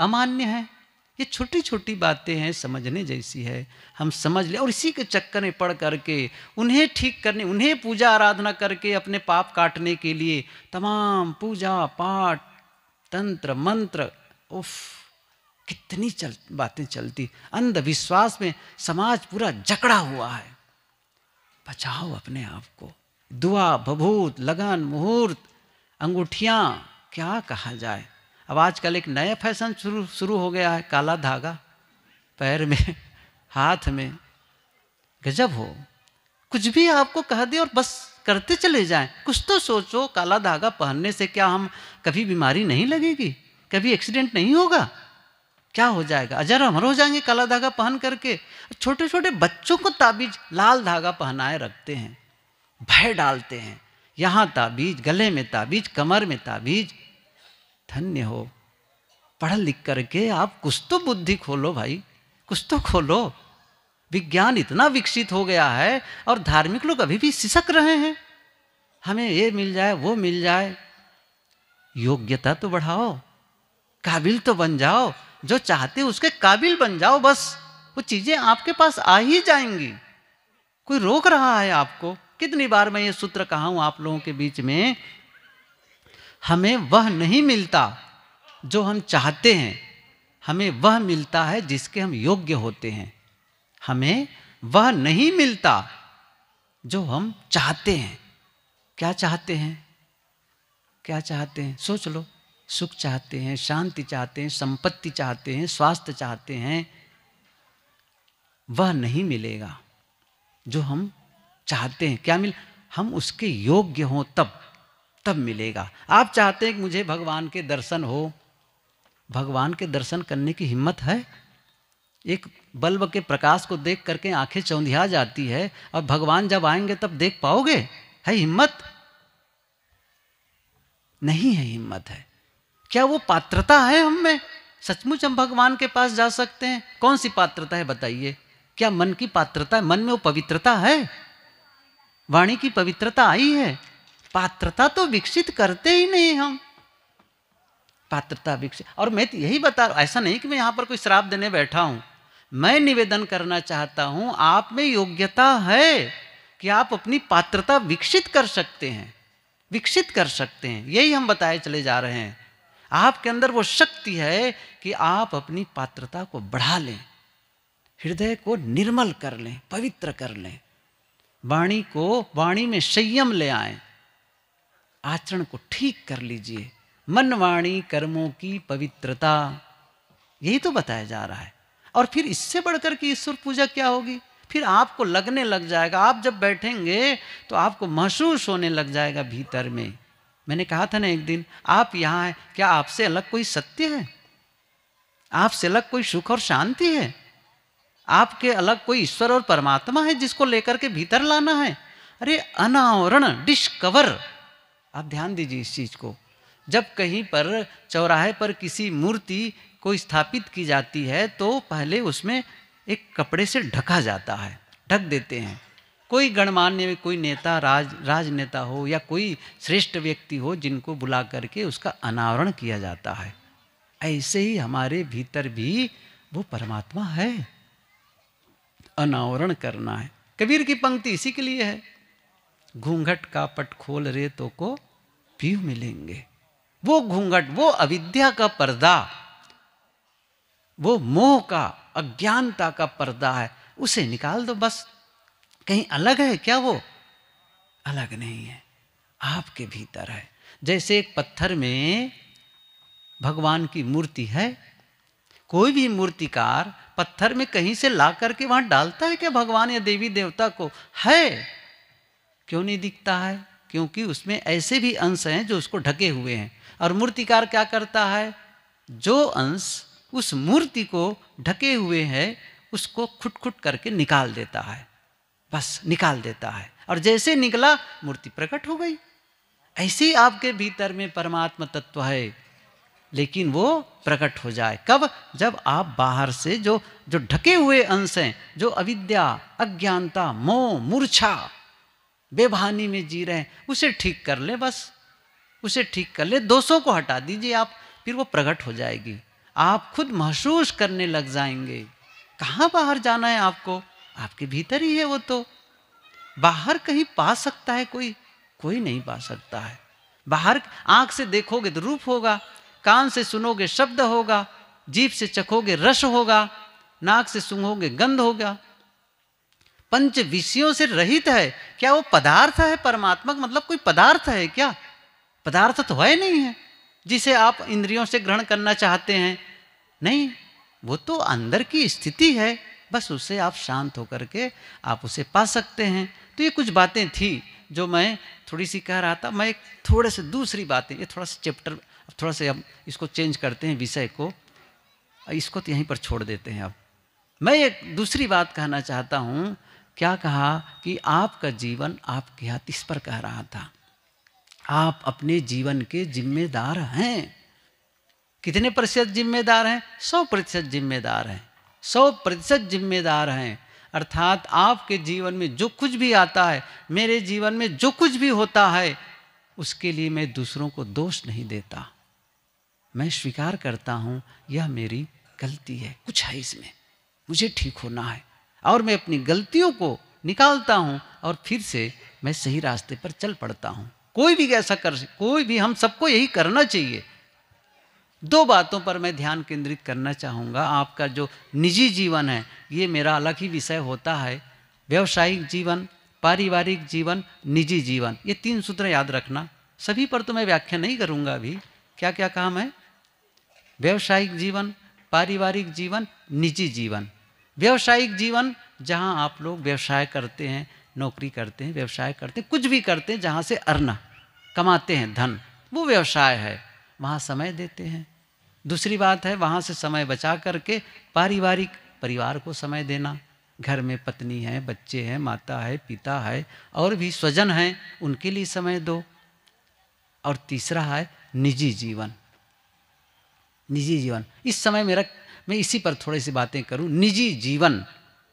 अमान्य है ये छोटी छोटी बातें हैं समझने जैसी है हम समझ ले और इसी के चक्कर में पढ़ करके उन्हें ठीक करने उन्हें पूजा आराधना करके अपने पाप काटने के लिए तमाम पूजा पाठ तंत्र मंत्र उफ कितनी चल बातें चलती अंधविश्वास में समाज पूरा जकड़ा हुआ है बचाओ अपने आप को दुआ बभूत लगन मुहूर्त अंगूठियाँ क्या कहा जाए अब आजकल एक नया फैशन शुरू शुरू हो गया है काला धागा पैर में हाथ में गजब हो कुछ भी आपको कह दे और बस करते चले जाएं कुछ तो सोचो काला धागा पहनने से क्या हम कभी बीमारी नहीं लगेगी कभी एक्सीडेंट नहीं होगा क्या हो जाएगा अजर अमर हो जाएंगे काला धागा पहन करके छोटे छोटे बच्चों को ताबीज लाल धागा पहनाए रखते हैं भय डालते हैं यहाँ ताबीज गले में ताबीज कमर में ताबीज धन्य हो पढ़ लिख करके आप कुछ तो बुद्धि खोलो भाई कुछ तो खोलो विज्ञान इतना विकसित हो गया है और धार्मिक लोग अभी भी सिसक रहे हैं हमें ये मिल जाए वो मिल जाए योग्यता तो बढ़ाओ काबिल तो बन जाओ जो चाहते उसके काबिल बन जाओ बस वो चीज़ें आपके पास आ ही जाएंगी कोई रोक रहा है आपको कितनी बार मैं ये सूत्र कहा हूं आप लोगों के बीच में हमें वह नहीं मिलता जो हम चाहते हैं हमें वह मिलता है जिसके हम योग्य होते हैं हमें वह नहीं मिलता जो हम चाहते हैं क्या चाहते हैं क्या चाहते हैं सोच लो सुख चाहते हैं शांति चाहते हैं संपत्ति चाहते हैं स्वास्थ्य चाहते हैं वह नहीं मिलेगा जो हम चाहते हैं क्या मिल हम उसके योग्य हों तब तब मिलेगा आप चाहते हैं कि मुझे भगवान के दर्शन हो भगवान के दर्शन करने की हिम्मत है एक बल्ब के प्रकाश को देख करके आंखें चौंधिया जाती है और भगवान जब आएंगे तब देख पाओगे है हिम्मत नहीं है हिम्मत है क्या वो पात्रता है हम में सचमुच हम भगवान के पास जा सकते हैं कौन सी पात्रता है बताइए क्या मन की पात्रता है मन में वो पवित्रता है वाणी की पवित्रता आई है पात्रता तो विकसित करते ही नहीं हम पात्रता विकसित और मैं तो यही बता रहा ऐसा नहीं कि मैं यहाँ पर कोई श्राप देने बैठा हूँ मैं निवेदन करना चाहता हूँ आप में योग्यता है कि आप अपनी पात्रता विकसित कर सकते हैं विकसित कर सकते हैं यही हम बताए चले जा रहे हैं आपके अंदर वो शक्ति है कि आप अपनी पात्रता को बढ़ा लें हृदय को निर्मल कर लें पवित्र कर लें वाणी को वाणी में संयम ले आए आचरण को ठीक कर लीजिए मन वाणी कर्मों की पवित्रता यही तो बताया जा रहा है और फिर इससे बढ़कर के ईश्वर पूजा क्या होगी फिर आपको लगने लग जाएगा आप जब बैठेंगे तो आपको महसूस होने लग जाएगा भीतर में मैंने कहा था ना एक दिन आप यहां हैं क्या आपसे अलग कोई सत्य है आपसे अलग कोई सुख और शांति है आपके अलग कोई ईश्वर और परमात्मा है जिसको लेकर के भीतर लाना है अरे अनावरण डिस्कवर आप ध्यान दीजिए इस चीज़ को जब कहीं पर चौराहे पर किसी मूर्ति को स्थापित की जाती है तो पहले उसमें एक कपड़े से ढका जाता है ढक देते हैं कोई गणमान्य कोई नेता राज राजनेता हो या कोई श्रेष्ठ व्यक्ति हो जिनको बुला करके उसका अनावरण किया जाता है ऐसे ही हमारे भीतर भी वो परमात्मा है अनावरण करना है कबीर की पंक्ति इसी के लिए है घूंघट का पट खोल रेतों को पीव मिलेंगे वो घूंघट वो अविद्या का पर्दा वो मोह का अज्ञानता का पर्दा है उसे निकाल दो बस कहीं अलग है क्या वो अलग नहीं है आपके भीतर है जैसे एक पत्थर में भगवान की मूर्ति है कोई भी मूर्तिकार पत्थर में कहीं से ला करके वहां डालता है क्या भगवान या देवी देवता को है क्यों नहीं दिखता है क्योंकि उसमें ऐसे भी अंश हैं जो उसको ढके हुए हैं और मूर्तिकार क्या करता है जो अंश उस मूर्ति को ढके हुए हैं उसको खुट खुट करके निकाल देता है बस निकाल देता है और जैसे निकला मूर्ति प्रकट हो गई ऐसे आपके भीतर में परमात्मा तत्व है लेकिन वो प्रकट हो जाए कब जब आप बाहर से जो जो ढके हुए अंश हैं जो अविद्या अज्ञानता मोह मूर्छा बेभानी में जी रहे हैं उसे ठीक कर ले बस उसे ठीक कर ले दोषों को हटा दीजिए आप फिर वो प्रकट हो जाएगी आप खुद महसूस करने लग जाएंगे कहाँ बाहर जाना है आपको आपके भीतर ही है वो तो बाहर कहीं पा सकता है कोई कोई नहीं पा सकता है बाहर आंख से देखोगे तो रूप होगा कान से सुनोगे शब्द होगा जीप से चखोगे रस होगा नाक से सुनोगे गंध होगा पंच विषयों से रहित है क्या वो पदार्थ है परमात्मक मतलब कोई पदार्थ है क्या पदार्थ तो है नहीं है जिसे आप इंद्रियों से ग्रहण करना चाहते हैं नहीं वो तो अंदर की स्थिति है बस उसे आप शांत होकर के आप उसे पा सकते हैं तो ये कुछ बातें थी जो मैं थोड़ी सी कह रहा था मैं थोड़े से दूसरी बातें ये थोड़ा सा चैप्टर अब थोड़ा सा अब इसको चेंज करते हैं विषय को इसको तो यहीं पर छोड़ देते हैं अब मैं एक दूसरी बात कहना चाहता हूँ क्या कहा कि आपका जीवन आपके हाथ इस पर कह रहा था आप अपने जीवन के जिम्मेदार हैं कितने प्रतिशत जिम्मेदार हैं सौ प्रतिशत जिम्मेदार हैं सौ प्रतिशत जिम्मेदार हैं अर्थात आपके जीवन में जो कुछ भी आता है मेरे जीवन में जो कुछ भी होता है उसके लिए मैं दूसरों को दोष नहीं देता मैं स्वीकार करता हूँ यह मेरी गलती है कुछ है इसमें मुझे ठीक होना है और मैं अपनी गलतियों को निकालता हूँ और फिर से मैं सही रास्ते पर चल पड़ता हूँ कोई भी ऐसा कर कोई भी हम सबको यही करना चाहिए दो बातों पर मैं ध्यान केंद्रित करना चाहूँगा आपका जो निजी जीवन है ये मेरा अलग ही विषय होता है व्यवसायिक जीवन पारिवारिक जीवन निजी जीवन ये तीन सूत्र याद रखना सभी पर तो मैं व्याख्या नहीं करूँगा अभी क्या क्या काम है व्यवसायिक जीवन पारिवारिक जीवन निजी जीवन व्यवसायिक जीवन जहाँ आप लोग व्यवसाय करते हैं नौकरी करते हैं व्यवसाय करते हैं कुछ भी करते हैं जहाँ से अर्न कमाते हैं धन वो व्यवसाय है वहाँ समय देते हैं दूसरी बात है वहाँ से समय बचा करके पारिवारिक परिवार को समय देना घर में पत्नी है बच्चे हैं माता है पिता है और भी स्वजन हैं उनके लिए समय दो और तीसरा है निजी जीवन निजी जीवन इस समय मेरा मैं इसी पर थोड़ी सी बातें करूं निजी जीवन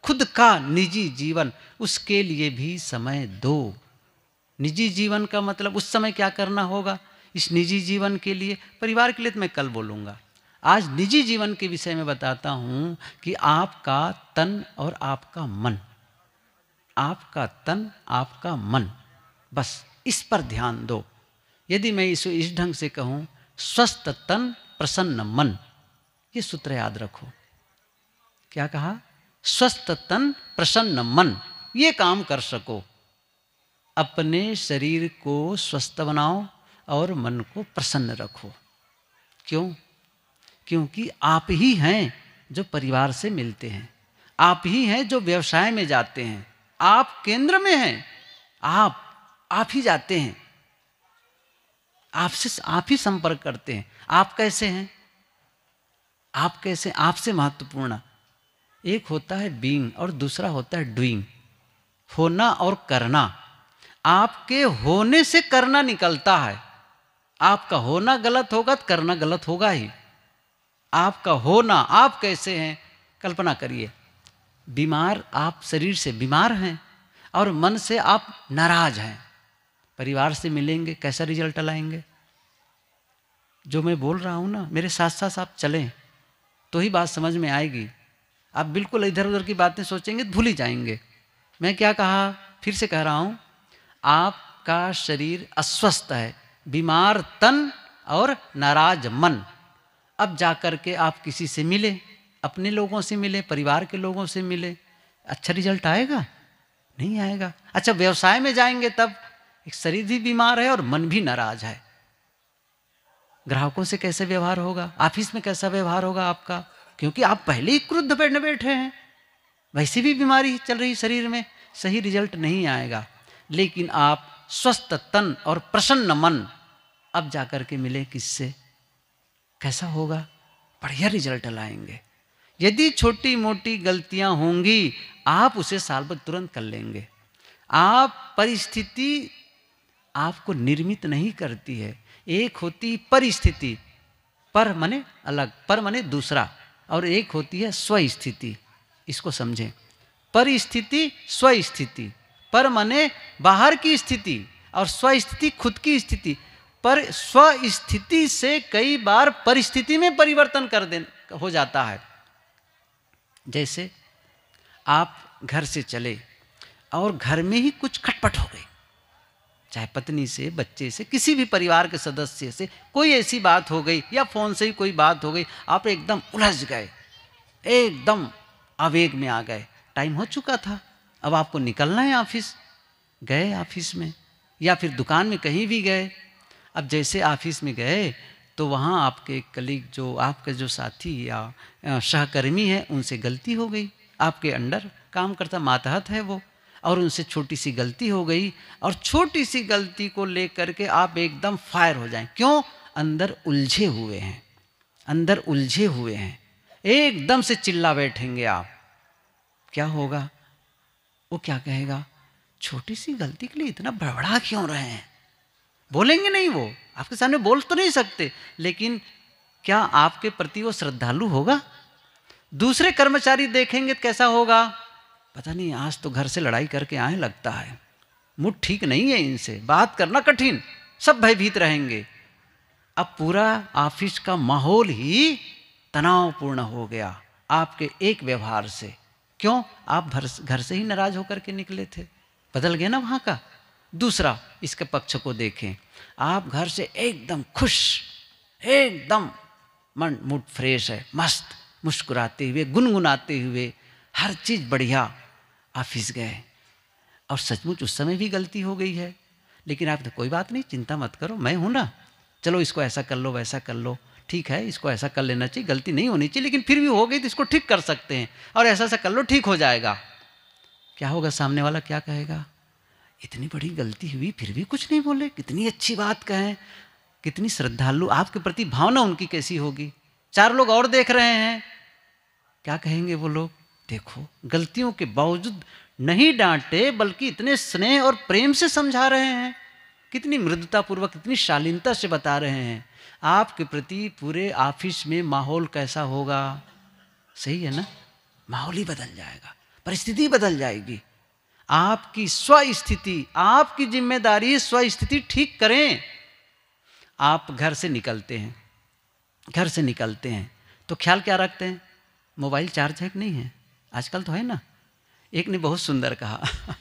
खुद का निजी जीवन उसके लिए भी समय दो निजी जीवन का मतलब उस समय क्या करना होगा इस निजी जीवन के लिए परिवार के लिए तो मैं कल बोलूँगा आज निजी जीवन के विषय में बताता हूं कि आपका तन और आपका मन आपका तन आपका मन बस इस पर ध्यान दो यदि मैं इसे इस ढंग से कहूं स्वस्थ तन प्रसन्न मन ये सूत्र याद रखो क्या कहा स्वस्थ तन प्रसन्न मन ये काम कर सको अपने शरीर को स्वस्थ बनाओ और मन को प्रसन्न रखो क्यों क्योंकि आप ही हैं जो परिवार से मिलते हैं आप ही हैं जो व्यवसाय में जाते हैं आप केंद्र में हैं आप आप ही जाते हैं आपसे आप ही संपर्क करते हैं आप कैसे हैं आप कैसे आपसे महत्वपूर्ण एक होता है बींग और दूसरा होता है डूइंग होना और करना आपके होने से करना निकलता है आपका होना गलत होगा तो करना गलत होगा ही आपका होना आप कैसे हैं कल्पना करिए बीमार आप शरीर से बीमार हैं और मन से आप नाराज हैं परिवार से मिलेंगे कैसा रिजल्ट लाएंगे जो मैं बोल रहा हूँ ना मेरे साथ साथ आप चलें तो ही बात समझ में आएगी आप बिल्कुल इधर उधर की बातें सोचेंगे भूल ही जाएंगे मैं क्या कहा फिर से कह रहा हूँ आपका शरीर अस्वस्थ है बीमार तन और नाराज मन अब जा कर के आप किसी से मिले अपने लोगों से मिले परिवार के लोगों से मिले अच्छा रिजल्ट आएगा नहीं आएगा अच्छा व्यवसाय में जाएंगे तब एक शरीर भी बीमार है और मन भी नाराज है ग्राहकों से कैसे व्यवहार होगा ऑफिस में कैसा व्यवहार होगा आपका क्योंकि आप पहले ही क्रुद्ध बैठने बैठे हैं वैसे भी बीमारी चल रही शरीर में सही रिजल्ट नहीं आएगा लेकिन आप स्वस्थ तन और प्रसन्न मन अब जाकर के मिले किससे कैसा होगा बढ़िया रिजल्ट लाएंगे यदि छोटी मोटी गलतियां होंगी आप उसे साल भर तुरंत कर लेंगे आप परिस्थिति आपको निर्मित नहीं करती है एक होती परिस्थिति पर मने अलग पर मने दूसरा और एक होती है स्वस्थिति इसको समझें परिस्थिति स्वस्थिति पर मने बाहर की स्थिति और स्वस्थिति खुद की स्थिति पर स्वस्थिति से कई बार परिस्थिति में परिवर्तन कर दे हो जाता है जैसे आप घर से चले और घर में ही कुछ खटपट हो गई चाहे पत्नी से बच्चे से किसी भी परिवार के सदस्य से कोई ऐसी बात हो गई या फ़ोन से ही कोई बात हो गई आप एकदम उलझ गए एकदम आवेग में आ गए टाइम हो चुका था अब आपको निकलना है ऑफिस गए ऑफिस में या फिर दुकान में कहीं भी गए अब जैसे ऑफिस में गए तो वहाँ आपके कलीग जो आपके जो साथी या सहकर्मी है उनसे गलती हो गई आपके अंडर काम करता मातहत है वो और उनसे छोटी सी गलती हो गई और छोटी सी गलती को लेकर के आप एकदम फायर हो जाएं क्यों अंदर उलझे हुए हैं अंदर उलझे हुए हैं एकदम से चिल्ला बैठेंगे आप क्या होगा वो क्या कहेगा छोटी सी गलती के लिए इतना बड़बड़ा क्यों रहे हैं बोलेंगे नहीं वो आपके सामने बोल तो नहीं सकते लेकिन क्या आपके प्रति वो श्रद्धालु होगा दूसरे कर्मचारी देखेंगे तो कैसा होगा पता नहीं आज तो घर से लड़ाई करके आए लगता है मुठ ठीक नहीं है इनसे बात करना कठिन सब भयभीत रहेंगे अब पूरा ऑफिस का माहौल ही तनावपूर्ण हो गया आपके एक व्यवहार से क्यों आप घर से ही नाराज होकर के निकले थे बदल गया ना वहां का दूसरा इसके पक्ष को देखें आप घर से एकदम खुश एकदम मन मूड फ्रेश है मस्त मुस्कुराते हुए गुनगुनाते हुए हर चीज़ बढ़िया ऑफिस गए और सचमुच उस समय भी गलती हो गई है लेकिन आप तो कोई बात नहीं चिंता मत करो मैं हूँ ना चलो इसको ऐसा कर लो वैसा कर लो ठीक है इसको ऐसा कर लेना चाहिए गलती नहीं होनी चाहिए लेकिन फिर भी हो गई तो इसको ठीक कर सकते हैं और ऐसा ऐसा कर लो ठीक हो जाएगा क्या होगा सामने वाला क्या कहेगा इतनी बड़ी गलती हुई फिर भी कुछ नहीं बोले कितनी अच्छी बात कहें कितनी श्रद्धालु आपके प्रति भावना उनकी कैसी होगी चार लोग और देख रहे हैं क्या कहेंगे वो लोग देखो गलतियों के बावजूद नहीं डांटे बल्कि इतने स्नेह और प्रेम से समझा रहे हैं कितनी मृदुतापूर्वक कितनी शालीनता से बता रहे हैं आपके प्रति पूरे ऑफिस में माहौल कैसा होगा सही है ना माहौल ही बदल जाएगा परिस्थिति बदल जाएगी आपकी स्वस्थिति आपकी जिम्मेदारी स्वस्थिति ठीक करें आप घर से निकलते हैं घर से निकलते हैं तो ख्याल क्या रखते हैं मोबाइल चार्ज है कि नहीं है आजकल तो है ना एक ने बहुत सुंदर कहा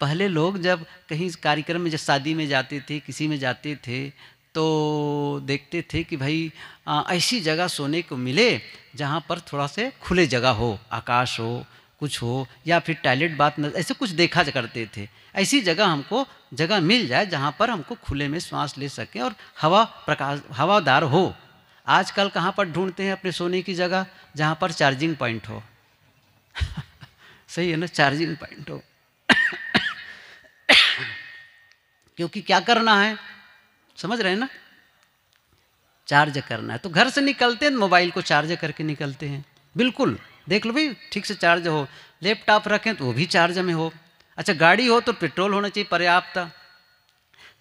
पहले लोग जब कहीं कार्यक्रम में जब शादी में जाते थे किसी में जाते थे तो देखते थे कि भाई आ, ऐसी जगह सोने को मिले जहाँ पर थोड़ा से खुले जगह हो आकाश हो कुछ हो या फिर टॉयलेट बात न ऐसे कुछ देखा करते थे ऐसी जगह हमको जगह मिल जाए जहाँ पर हमको खुले में सांस ले सकें और हवा प्रकाश हवादार हो आजकल कहाँ पर ढूंढते हैं अपने सोने की जगह जहाँ पर चार्जिंग पॉइंट हो सही है ना चार्जिंग पॉइंट हो क्योंकि क्या करना है समझ रहे हैं ना चार्ज करना है तो घर से निकलते हैं मोबाइल को चार्ज करके निकलते हैं बिल्कुल देख लो भाई ठीक से चार्ज हो लैपटॉप रखें तो वो भी चार्ज में हो अच्छा गाड़ी हो तो पेट्रोल होना चाहिए पर्याप्त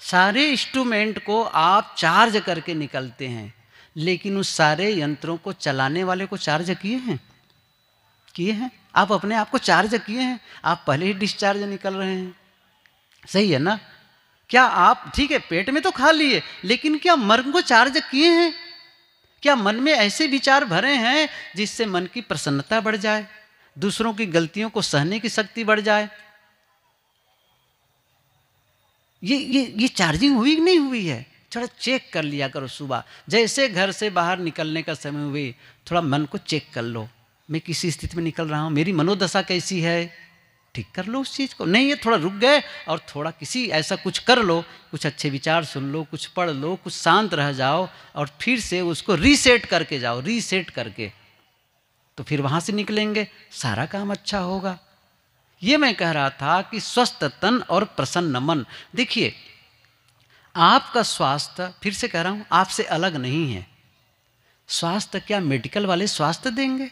सारे इंस्ट्रूमेंट को आप चार्ज करके निकलते हैं लेकिन उस सारे यंत्रों को चलाने वाले को चार्ज किए हैं किए हैं आप अपने आप को चार्ज किए हैं आप पहले ही डिस्चार्ज निकल रहे हैं सही है ना क्या आप ठीक है पेट में तो खा लिए लेकिन क्या मर्म को चार्ज किए हैं क्या मन में ऐसे विचार भरे हैं जिससे मन की प्रसन्नता बढ़ जाए दूसरों की गलतियों को सहने की शक्ति बढ़ जाए ये ये ये चार्जिंग हुई कि नहीं हुई है थोड़ा चेक कर लिया करो सुबह जैसे घर से बाहर निकलने का समय हुए थोड़ा मन को चेक कर लो मैं किसी स्थिति में निकल रहा हूँ मेरी मनोदशा कैसी है ठीक कर लो उस चीज़ को नहीं ये थोड़ा रुक गए और थोड़ा किसी ऐसा कुछ कर लो कुछ अच्छे विचार सुन लो कुछ पढ़ लो कुछ शांत रह जाओ और फिर से उसको रीसेट करके जाओ रीसेट करके तो फिर वहाँ से निकलेंगे सारा काम अच्छा होगा ये मैं कह रहा था कि स्वस्थ तन और प्रसन्न मन देखिए आपका स्वास्थ्य फिर से कह रहा हूँ आपसे अलग नहीं है स्वास्थ्य क्या मेडिकल वाले स्वास्थ्य देंगे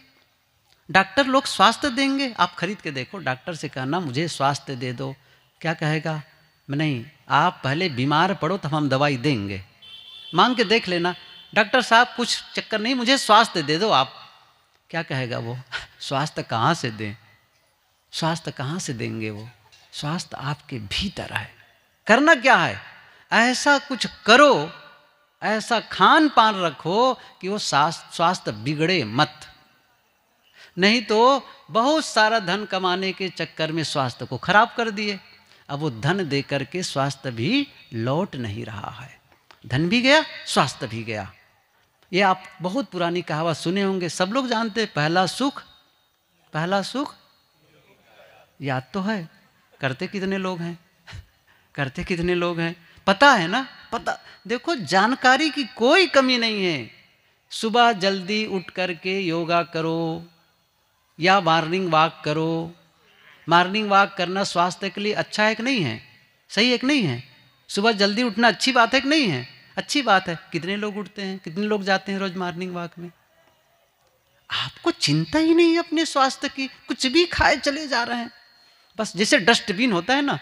डॉक्टर लोग स्वास्थ्य देंगे आप खरीद के देखो डॉक्टर से कहना मुझे स्वास्थ्य दे दो क्या कहेगा नहीं आप पहले बीमार पड़ो तब हम दवाई देंगे मांग के देख लेना डॉक्टर साहब कुछ चक्कर नहीं मुझे स्वास्थ्य दे दो आप क्या कहेगा वो स्वास्थ्य कहाँ से दें स्वास्थ्य कहाँ से देंगे वो स्वास्थ्य आपके भीतर है करना क्या है ऐसा कुछ करो ऐसा खान पान रखो कि वो स्वास्थ्य बिगड़े मत नहीं तो बहुत सारा धन कमाने के चक्कर में स्वास्थ्य को खराब कर दिए अब वो धन दे करके स्वास्थ्य भी लौट नहीं रहा है धन भी गया स्वास्थ्य भी गया ये आप बहुत पुरानी कहावत सुने होंगे सब लोग जानते पहला सुख पहला सुख याद तो है करते कितने लोग हैं करते कितने लोग हैं पता है ना पता देखो जानकारी की कोई कमी नहीं है सुबह जल्दी उठ करके योगा करो या मॉर्निंग वॉक करो मॉर्निंग वॉक करना स्वास्थ्य के लिए अच्छा है कि नहीं है सही है कि नहीं है सुबह जल्दी उठना अच्छी बात है कि नहीं है अच्छी बात है कितने लोग उठते हैं कितने लोग जाते हैं रोज मॉर्निंग वॉक में आपको चिंता ही नहीं है अपने स्वास्थ्य की कुछ भी खाए चले जा रहे हैं बस जैसे डस्टबिन होता है ना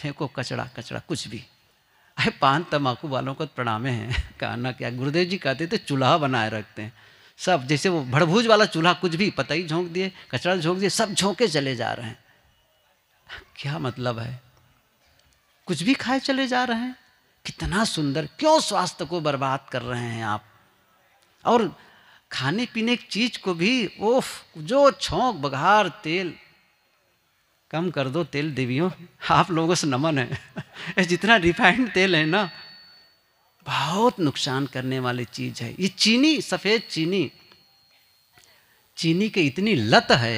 फेंको कचड़ा कचड़ा कुछ भी अरे पान तम्बाकू वालों को तो प्रणामे हैं कहना क्या गुरुदेव जी कहते थे चूल्हा बनाए रखते हैं सब जैसे वो भड़भूज वाला चूल्हा कुछ भी पता ही झोंक दिए कचरा झोंक दिए सब झोंके चले जा रहे हैं क्या मतलब है कुछ भी खाए चले जा रहे हैं कितना सुंदर क्यों स्वास्थ्य को बर्बाद कर रहे हैं आप और खाने पीने की चीज़ को भी ओफ जो छोंक बघार तेल कम कर दो तेल देवियों आप लोगों से नमन है जितना रिफाइंड तेल है ना बहुत नुकसान करने वाली चीज़ है ये चीनी सफ़ेद चीनी चीनी के इतनी लत है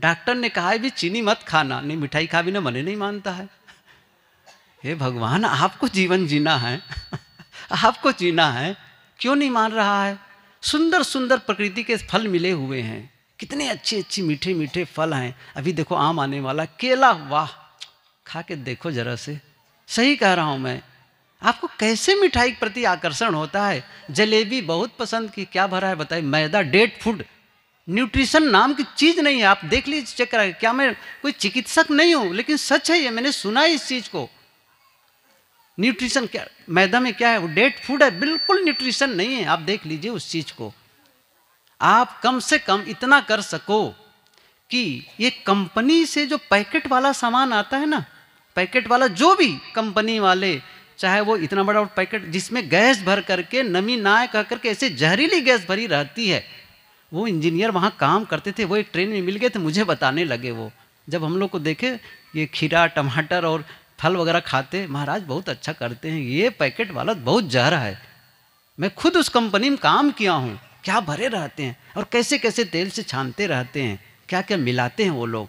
डॉक्टर ने कहा है भी चीनी मत खाना नहीं मिठाई खा भी ना मने नहीं मानता है हे भगवान आपको जीवन जीना है आपको जीना है क्यों नहीं मान रहा है सुंदर सुंदर प्रकृति के फल मिले हुए हैं कितने अच्छे अच्छे मीठे मीठे फल हैं अभी देखो आम आने वाला केला वाह खा के देखो ज़रा से सही कह रहा हूँ मैं आपको कैसे मिठाई के प्रति आकर्षण होता है जलेबी बहुत पसंद की क्या भरा है बताइए मैदा डेट फूड न्यूट्रिशन नाम की चीज़ नहीं है आप देख लीजिए चेक करा क्या मैं कोई चिकित्सक नहीं हूँ लेकिन सच है ये मैंने सुना है इस चीज़ को न्यूट्रिशन क्या मैदा में क्या है वो डेट फूड है बिल्कुल न्यूट्रिशन नहीं है आप देख लीजिए उस चीज़ को आप कम से कम इतना कर सको कि ये कंपनी से जो पैकेट वाला सामान आता है ना पैकेट वाला जो भी कंपनी वाले चाहे वो इतना बड़ा पैकेट जिसमें गैस भर करके नमी ना कह करके ऐसे जहरीली गैस भरी रहती है वो इंजीनियर वहाँ काम करते थे वो एक ट्रेन में मिल गए थे मुझे बताने लगे वो जब हम लोग को देखे ये खीरा टमाटर और फल वगैरह खाते महाराज बहुत अच्छा करते हैं ये पैकेट वाला बहुत जहरा है मैं खुद उस कंपनी में काम किया हूँ क्या भरे रहते हैं और कैसे कैसे तेल से छानते रहते हैं क्या क्या मिलाते हैं वो लोग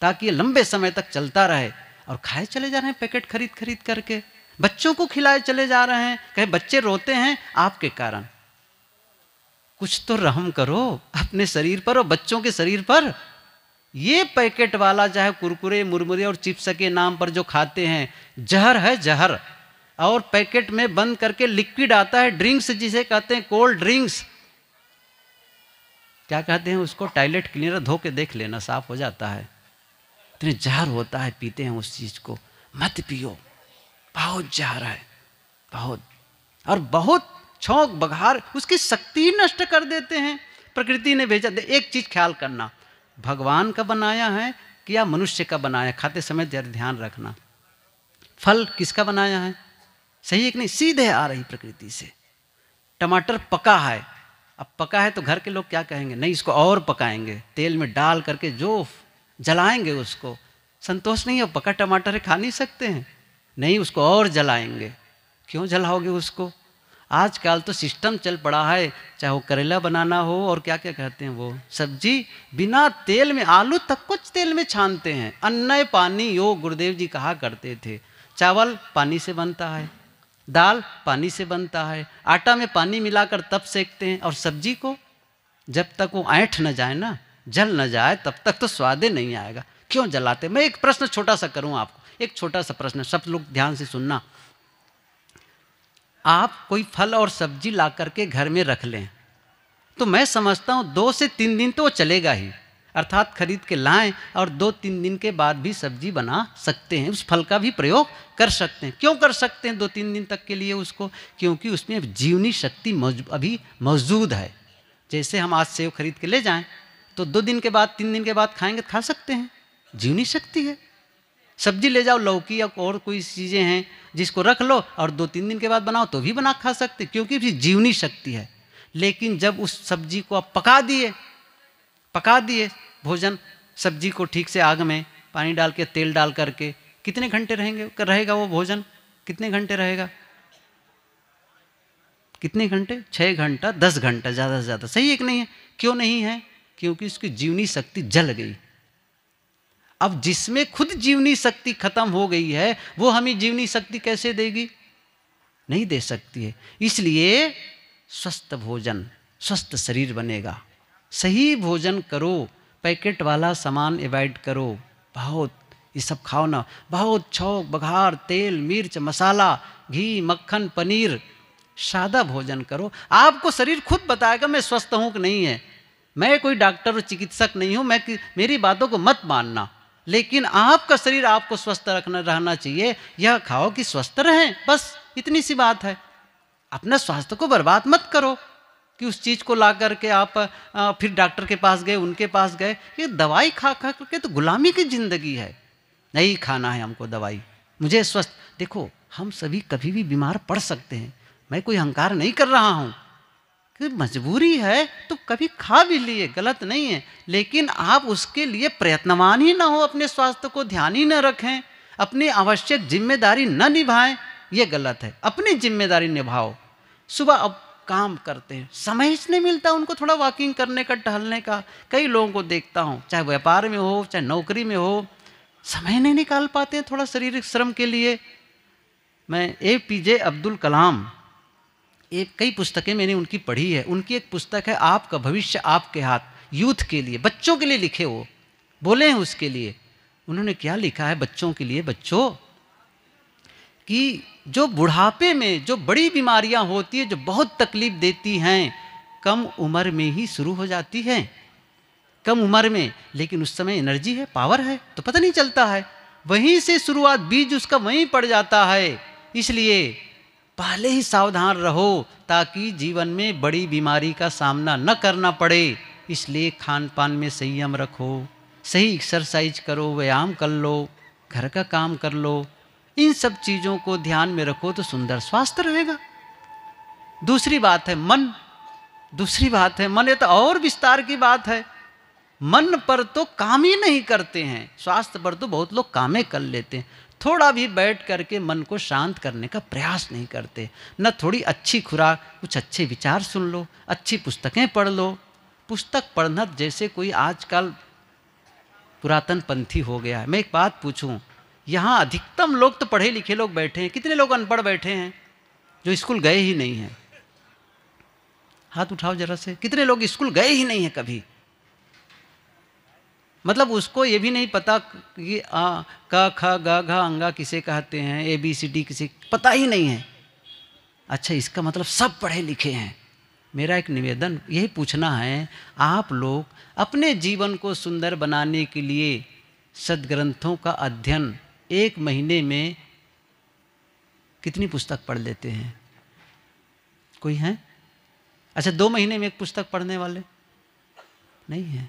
ताकि ये लंबे समय तक चलता रहे और खाए चले जा रहे हैं पैकेट खरीद खरीद करके बच्चों को खिलाए चले जा रहे हैं कहे बच्चे रोते हैं आपके कारण कुछ तो रहम करो अपने शरीर पर और बच्चों के शरीर पर ये पैकेट वाला चाहे कुरकुरे मुरमुरे और चिप्स के नाम पर जो खाते हैं जहर है जहर और पैकेट में बंद करके लिक्विड आता है ड्रिंक्स जिसे कहते हैं कोल्ड ड्रिंक्स क्या कहते हैं उसको टॉयलेट क्लीनर धो के देख लेना साफ हो जाता है इतने जहर होता है पीते हैं उस चीज़ को मत पियो बहुत जा रहा है बहुत और बहुत छौक बघार उसकी शक्ति नष्ट कर देते हैं प्रकृति ने भेजा दे एक चीज ख्याल करना भगवान का बनाया है कि या मनुष्य का बनाया खाते समय जरा ध्यान रखना फल किसका बनाया है सही है कि नहीं सीधे आ रही प्रकृति से टमाटर पका है अब पका है तो घर के लोग क्या कहेंगे नहीं इसको और पकाएंगे तेल में डाल करके जो जलाएंगे उसको संतोष नहीं है पका टमाटर है खा नहीं सकते हैं नहीं उसको और जलाएंगे क्यों जलाओगे उसको आजकल तो सिस्टम चल पड़ा है चाहे वो करेला बनाना हो और क्या क्या कहते हैं वो सब्जी बिना तेल में आलू तक कुछ तेल में छानते हैं अन्न पानी यो गुरुदेव जी कहा करते थे चावल पानी से बनता है दाल पानी से बनता है आटा में पानी मिलाकर तब सेकते हैं और सब्जी को जब तक वो ऐठ न जाए ना जल न जाए तब तक तो स्वादे नहीं आएगा क्यों जलाते मैं एक प्रश्न छोटा सा करूँ आपको एक छोटा सा प्रश्न सब लोग ध्यान से सुनना आप कोई फल और सब्जी ला करके घर में रख लें तो मैं समझता हूँ दो से तीन दिन तो चलेगा ही अर्थात खरीद के लाएं और दो तीन दिन के बाद भी सब्जी बना सकते हैं उस फल का भी प्रयोग कर सकते हैं क्यों कर सकते हैं दो तीन दिन तक के लिए उसको क्योंकि उसमें जीवनी शक्ति अभी मौजूद है जैसे हम आज सेब खरीद के ले जाएं तो दो दिन के बाद तीन दिन के बाद खाएंगे खा सकते हैं जीवनी शक्ति है सब्जी ले जाओ लौकी या और कोई चीज़ें हैं जिसको रख लो और दो तीन दिन के बाद बनाओ तो भी बना खा सकते क्योंकि फिर जीवनी शक्ति है लेकिन जब उस सब्जी को आप पका दिए पका दिए भोजन सब्जी को ठीक से आग में पानी डाल के तेल डाल करके कितने घंटे रहेंगे कर रहेगा वो भोजन कितने घंटे रहेगा कितने घंटे छः घंटा दस घंटा ज़्यादा से ज़्यादा सही एक नहीं है क्यों नहीं है क्योंकि उसकी जीवनी शक्ति जल गई अब जिसमें खुद जीवनी शक्ति खत्म हो गई है वो हमें जीवनी शक्ति कैसे देगी नहीं दे सकती है इसलिए स्वस्थ भोजन स्वस्थ शरीर बनेगा सही भोजन करो पैकेट वाला सामान एवॉइड करो बहुत ये सब खाओ ना बहुत छौक बघार तेल मिर्च मसाला घी मक्खन पनीर सादा भोजन करो आपको शरीर खुद बताएगा मैं स्वस्थ हूँ कि नहीं है मैं कोई डॉक्टर और चिकित्सक नहीं हूँ मैं मेरी बातों को मत मानना लेकिन आपका शरीर आपको स्वस्थ रखना रहना चाहिए यह खाओ कि स्वस्थ रहें बस इतनी सी बात है अपना स्वास्थ्य को बर्बाद मत करो कि उस चीज़ को ला करके आप फिर डॉक्टर के पास गए उनके पास गए ये दवाई खा खा करके तो गुलामी की ज़िंदगी है नहीं खाना है हमको दवाई मुझे स्वस्थ देखो हम सभी कभी भी बीमार पड़ सकते हैं मैं कोई अहंकार नहीं कर रहा हूँ मजबूरी है तो कभी खा भी लिए गलत नहीं है लेकिन आप उसके लिए प्रयत्नवान ही ना हो अपने स्वास्थ्य को ध्यान ही ना रखें अपनी आवश्यक जिम्मेदारी न निभाएं ये गलत है अपनी जिम्मेदारी निभाओ सुबह अब काम करते हैं समय नहीं मिलता उनको थोड़ा वॉकिंग करने का टहलने का कई लोगों को देखता हूँ चाहे व्यापार में हो चाहे नौकरी में हो समय नहीं निकाल पाते हैं थोड़ा शारीरिक श्रम के लिए मैं ए पी जे अब्दुल कलाम एक कई पुस्तकें मैंने उनकी पढ़ी है उनकी एक पुस्तक है आपका भविष्य आपके हाथ यूथ के लिए बच्चों के लिए लिखे वो बोले हैं उसके लिए उन्होंने क्या लिखा है बच्चों के लिए बच्चों कि जो बुढ़ापे में जो बड़ी बीमारियां होती है जो बहुत तकलीफ देती हैं कम उम्र में ही शुरू हो जाती हैं कम उम्र में लेकिन उस समय एनर्जी है पावर है तो पता नहीं चलता है वहीं से शुरुआत बीज उसका वहीं पड़ जाता है इसलिए पहले ही सावधान रहो ताकि जीवन में बड़ी बीमारी का सामना न करना पड़े इसलिए खान पान में संयम रखो सही एक्सरसाइज करो व्यायाम कर लो घर का काम कर लो इन सब चीज़ों को ध्यान में रखो तो सुंदर स्वास्थ्य रहेगा दूसरी बात है मन दूसरी बात है मन ये तो और विस्तार की बात है मन पर तो काम ही नहीं करते हैं स्वास्थ्य पर तो बहुत लोग कामें कर लेते हैं थोड़ा भी बैठ करके मन को शांत करने का प्रयास नहीं करते न थोड़ी अच्छी खुराक कुछ अच्छे विचार सुन लो अच्छी पुस्तकें पढ़ लो पुस्तक पढ़ना जैसे कोई आजकल पुरातन पंथी हो गया है मैं एक बात पूछूं यहाँ अधिकतम लोग तो पढ़े लिखे लोग बैठे हैं कितने लोग अनपढ़ बैठे हैं जो स्कूल गए ही नहीं हैं हाथ उठाओ जरा से कितने लोग स्कूल गए ही नहीं हैं कभी मतलब उसको ये भी नहीं पता कि आ का खा गा घा अंगा किसे कहते हैं ए बी सी डी किसे पता ही नहीं है अच्छा इसका मतलब सब पढ़े लिखे हैं मेरा एक निवेदन यही पूछना है आप लोग अपने जीवन को सुंदर बनाने के लिए सदग्रंथों का अध्ययन एक महीने में कितनी पुस्तक पढ़ लेते हैं कोई है अच्छा दो महीने में एक पुस्तक पढ़ने वाले नहीं है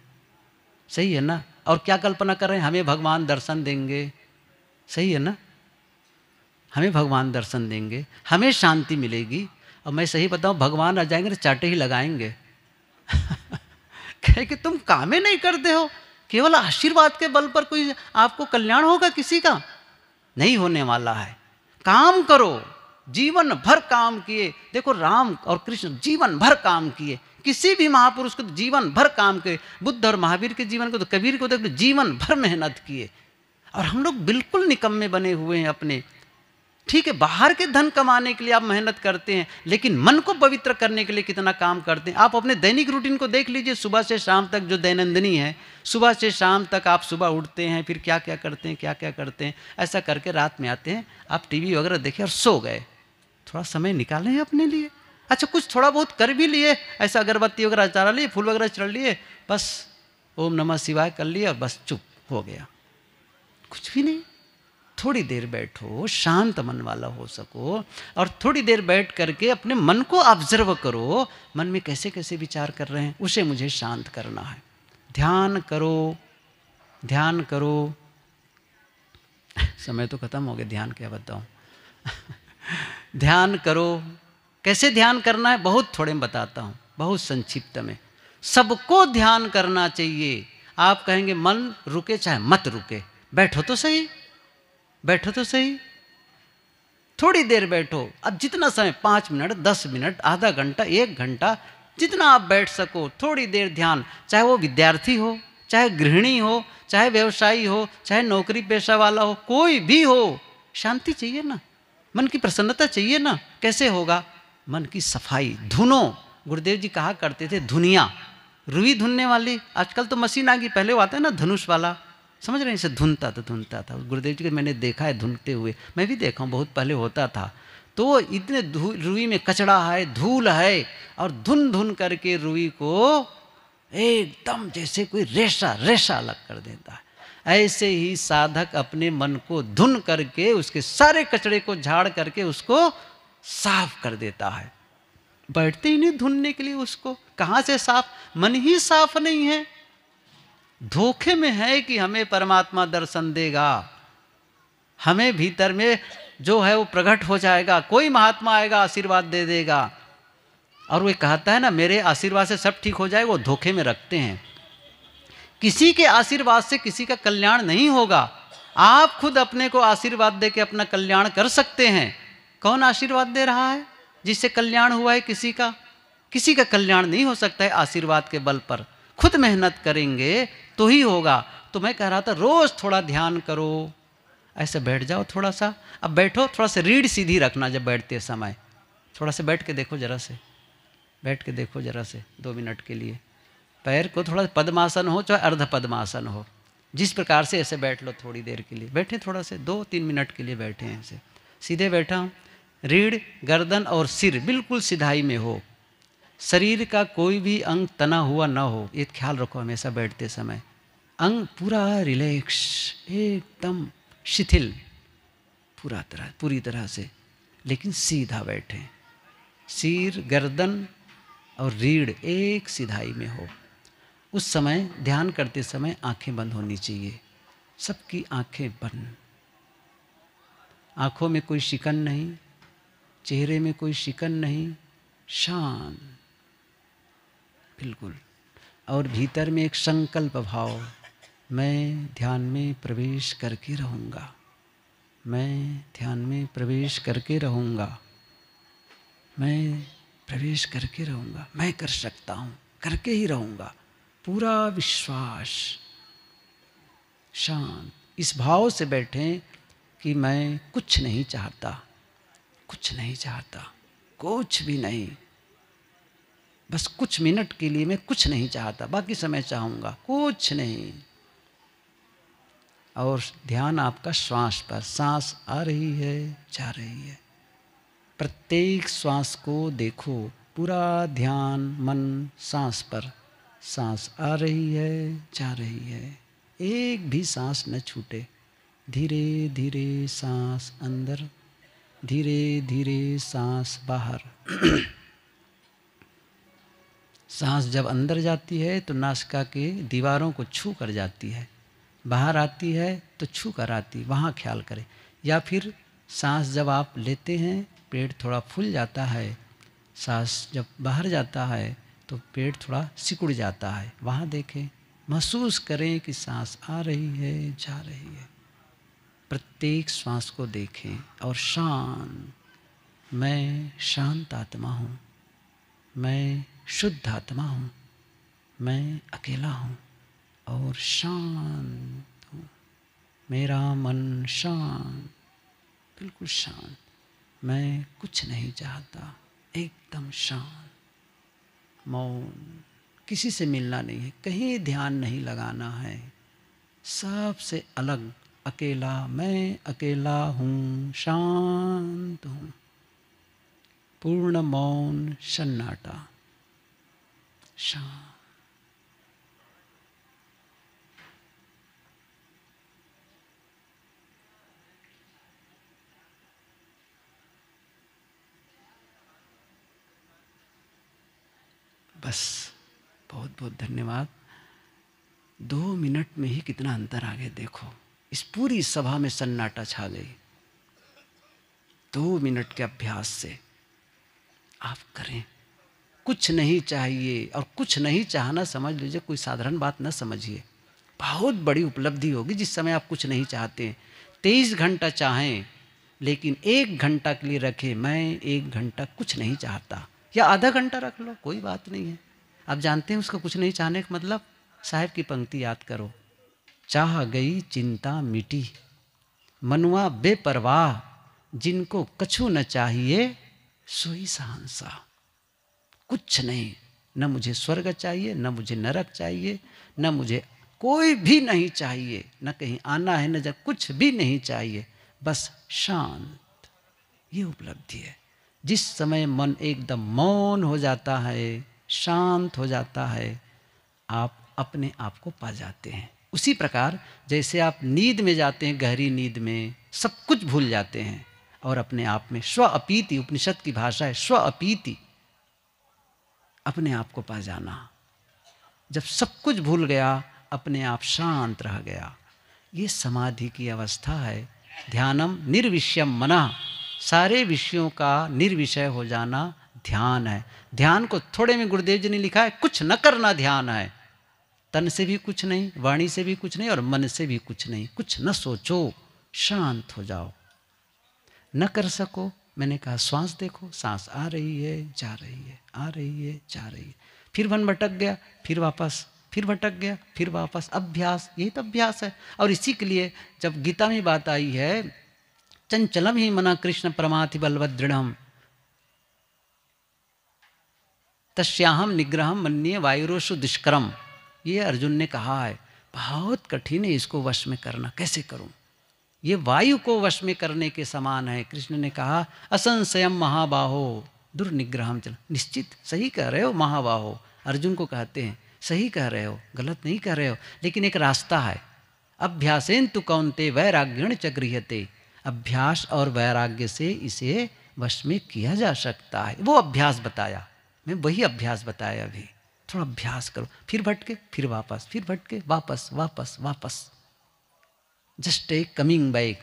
सही है ना और क्या कल्पना कर रहे हैं हमें भगवान दर्शन देंगे सही है ना हमें भगवान दर्शन देंगे हमें शांति मिलेगी और मैं सही बताऊं भगवान आ जाएंगे तो चाटे ही लगाएंगे कहे कि तुम कामें नहीं करते हो केवल आशीर्वाद के बल पर कोई आपको कल्याण होगा किसी का नहीं होने वाला है काम करो जीवन भर काम किए देखो राम और कृष्ण जीवन भर काम किए किसी भी महापुरुष को तो जीवन भर काम के बुद्ध और महावीर के जीवन को तो कबीर को देख लो तो जीवन भर मेहनत किए और हम लोग बिल्कुल निकम्मे बने हुए हैं अपने ठीक है बाहर के धन कमाने के लिए आप मेहनत करते हैं लेकिन मन को पवित्र करने के लिए कितना काम करते हैं आप अपने दैनिक रूटीन को देख लीजिए सुबह से शाम तक जो दैनंदिनी है सुबह से शाम तक आप सुबह उठते हैं फिर क्या क्या करते हैं क्या क्या करते हैं ऐसा करके रात में आते हैं आप टीवी वगैरह देखें और सो गए थोड़ा समय निकालें अपने लिए अच्छा कुछ थोड़ा बहुत कर भी लिए ऐसा अगरबत्ती वगैरह चढ़ा लिए फूल वगैरह चढ़ लिए बस ओम नमः शिवाय कर लिया और बस चुप हो गया कुछ भी नहीं थोड़ी देर बैठो शांत मन वाला हो सको और थोड़ी देर बैठ करके अपने मन को ऑब्जर्व करो मन में कैसे कैसे विचार कर रहे हैं उसे मुझे शांत करना है ध्यान करो ध्यान करो समय तो खत्म हो गया ध्यान क्या बताऊं ध्यान करो कैसे ध्यान करना है बहुत थोड़े में बताता हूँ बहुत संक्षिप्त में सबको ध्यान करना चाहिए आप कहेंगे मन रुके चाहे मत रुके बैठो तो सही बैठो तो सही थोड़ी देर बैठो अब जितना समय पाँच मिनट दस मिनट आधा घंटा एक घंटा जितना आप बैठ सको थोड़ी देर ध्यान चाहे वो विद्यार्थी हो चाहे गृहिणी हो चाहे व्यवसायी हो चाहे नौकरी पेशा वाला हो कोई भी हो शांति चाहिए ना मन की प्रसन्नता चाहिए ना कैसे होगा मन की सफाई धुनो गुरुदेव जी कहा करते थे धुनिया रुई धुनने वाली आजकल तो मशीन आ गई पहले वो आता है ना धनुष वाला समझ रहे हैं इसे धुनता था धुनता था गुरुदेव जी के मैंने देखा है धुनते हुए मैं भी देखा हूँ बहुत पहले होता था तो इतने रुई में कचड़ा है धूल है और धुन धुन करके रुई को एकदम जैसे कोई रेशा रेशा अलग कर देता है ऐसे ही साधक अपने मन को धुन करके उसके सारे कचड़े को झाड़ करके उसको साफ कर देता है बैठते ही नहीं धुनने के लिए उसको कहां से साफ मन ही साफ नहीं है धोखे में है कि हमें परमात्मा दर्शन देगा हमें भीतर में जो है वो प्रकट हो जाएगा कोई महात्मा आएगा आशीर्वाद दे देगा और वो कहता है ना मेरे आशीर्वाद से सब ठीक हो जाए वो धोखे में रखते हैं किसी के आशीर्वाद से किसी का कल्याण नहीं होगा आप खुद अपने को आशीर्वाद दे अपना कल्याण कर सकते हैं कौन आशीर्वाद दे रहा है जिससे कल्याण हुआ है किसी का किसी का कल्याण नहीं हो सकता है आशीर्वाद के बल पर खुद मेहनत करेंगे तो ही होगा तो मैं कह रहा था रोज़ थोड़ा ध्यान करो ऐसे बैठ जाओ थोड़ा सा अब बैठो थोड़ा सा रीढ़ सीधी रखना जब बैठते समय थोड़ा सा बैठ के देखो ज़रा से बैठ के देखो ज़रा से दो मिनट के लिए पैर को थोड़ा पद्मासन हो चाहे अर्ध पद्मासन हो जिस प्रकार से ऐसे बैठ लो थोड़ी देर के लिए बैठे थोड़ा से दो तीन मिनट के लिए बैठे हैं ऐसे सीधे बैठा हूँ रीढ़ गर्दन और सिर बिल्कुल सिधाई में हो शरीर का कोई भी अंग तना हुआ ना हो ये ख्याल रखो हमेशा बैठते समय अंग पूरा रिलैक्स एकदम शिथिल पूरा तरह पूरी तरह से लेकिन सीधा बैठे सिर गर्दन और रीढ़ एक सिधाई में हो उस समय ध्यान करते समय आंखें बंद होनी चाहिए सबकी आंखें बंद आंखों में कोई शिकन नहीं चेहरे में कोई शिकन नहीं शान बिल्कुल और भीतर में एक संकल्प भाव मैं ध्यान में प्रवेश करके रहूँगा मैं ध्यान में प्रवेश करके रहूँगा मैं प्रवेश करके रहूँगा मैं कर सकता हूँ करके ही रहूँगा पूरा विश्वास शांत इस भाव से बैठें कि मैं कुछ नहीं चाहता कुछ नहीं चाहता कुछ भी नहीं बस कुछ मिनट के लिए मैं कुछ नहीं चाहता बाकी समय चाहूँगा कुछ नहीं और ध्यान आपका श्वास पर सांस आ रही है जा रही है प्रत्येक श्वास को देखो पूरा ध्यान मन सांस पर सांस आ रही है जा रही है एक भी सांस न छूटे धीरे धीरे सांस अंदर धीरे धीरे सांस बाहर सांस जब अंदर जाती है तो नासिका के दीवारों को छू कर जाती है बाहर आती है तो छू कर आती वहाँ ख्याल करें या फिर सांस जब आप लेते हैं पेट थोड़ा फूल जाता है सांस जब बाहर जाता है तो पेट थोड़ा सिकुड़ जाता है वहाँ देखें महसूस करें कि सांस आ रही है जा रही है प्रत्येक श्वास को देखें और शांत मैं शांत आत्मा हूँ मैं शुद्ध आत्मा हूँ मैं अकेला हूँ और शांत हूँ मेरा मन शांत बिल्कुल शांत मैं कुछ नहीं चाहता एकदम शांत मौन किसी से मिलना नहीं है कहीं ध्यान नहीं लगाना है सबसे अलग अकेला मैं अकेला हूँ शांत हूँ पूर्ण मौन सन्नाटा शांत बस बहुत बहुत धन्यवाद दो मिनट में ही कितना अंतर आ गया देखो इस पूरी सभा में सन्नाटा छा गई दो मिनट के अभ्यास से आप करें कुछ नहीं चाहिए और कुछ नहीं चाहना समझ लीजिए कोई साधारण बात ना समझिए बहुत बड़ी उपलब्धि होगी जिस समय आप कुछ नहीं चाहते हैं तेईस घंटा चाहें लेकिन एक घंटा के लिए रखें मैं एक घंटा कुछ नहीं चाहता या आधा घंटा रख लो कोई बात नहीं है आप जानते हैं उसका कुछ नहीं चाहने का मतलब साहेब की पंक्ति याद करो चाह गई चिंता मिटी मनुआ बेपरवाह जिनको कछु न चाहिए सोई सहंसा कुछ नहीं न मुझे स्वर्ग चाहिए न मुझे नरक चाहिए न मुझे कोई भी नहीं चाहिए न कहीं आना है न जब कुछ भी नहीं चाहिए बस शांत ये उपलब्धि है जिस समय मन एकदम मौन हो जाता है शांत हो जाता है आप अपने आप को पा जाते हैं उसी प्रकार जैसे आप नींद में जाते हैं गहरी नींद में सब कुछ भूल जाते हैं और अपने आप में स्व अपीति उपनिषद की भाषा है स्व अपीति अपने आप को पा जाना जब सब कुछ भूल गया अपने आप शांत रह गया ये समाधि की अवस्था है ध्यानम निर्विषयम मना सारे विषयों का निर्विषय हो जाना ध्यान है ध्यान को थोड़े में गुरुदेव जी ने लिखा है कुछ न करना ध्यान है तन से भी कुछ नहीं वाणी से भी कुछ नहीं और मन से भी कुछ नहीं कुछ न सोचो शांत हो जाओ न कर सको मैंने कहा श्वास देखो सांस आ रही है जा रही है आ रही है जा रही है फिर मन भटक गया फिर वापस फिर भटक गया फिर वापस अभ्यास यही तो अभ्यास है और इसी के लिए जब गीता में बात आई है चंचलम ही मना कृष्ण परमाति बलवदृढ़ तस्याहम निग्रह मन्ये वायुरोषु दुष्कर्म ये अर्जुन ने कहा है बहुत कठिन है इसको वश में करना कैसे करूं ये वायु को वश में करने के समान है कृष्ण ने कहा असंशयम महाबाहो दुर्निग्रह चल निश्चित सही कह रहे हो महाबाहो अर्जुन को कहते हैं सही कह रहे हो गलत नहीं कह रहे हो लेकिन एक रास्ता है अभ्यासें तु कौनते वैराग्यण च गृहते अभ्यास और वैराग्य से इसे वश में किया जा सकता है वो अभ्यास बताया मैं वही अभ्यास बताया अभी थोड़ा अभ्यास करो फिर भटके फिर वापस फिर भटके वापस वापस वापस जस्ट टेक कमिंग बैक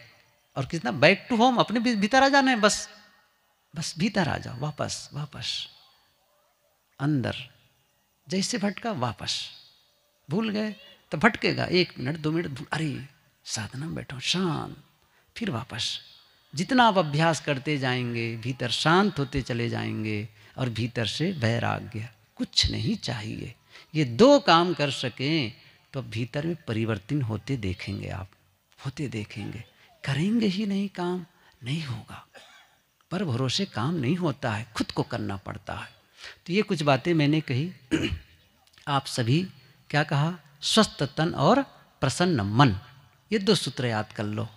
और कितना बैक टू होम अपने भीतर आ जाना है बस बस भीतर आ जाओ वापस वापस अंदर जैसे भटका वापस भूल गए तो भटकेगा एक मिनट दो मिनट अरे साधना में बैठो शांत फिर वापस जितना आप अभ्यास करते जाएंगे भीतर शांत होते चले जाएंगे और भीतर से वैराग्य कुछ नहीं चाहिए ये दो काम कर सकें तो भीतर में परिवर्तन होते देखेंगे आप होते देखेंगे करेंगे ही नहीं काम नहीं होगा पर भरोसे काम नहीं होता है खुद को करना पड़ता है तो ये कुछ बातें मैंने कही आप सभी क्या कहा स्वस्थ तन और प्रसन्न मन ये दो सूत्र याद कर लो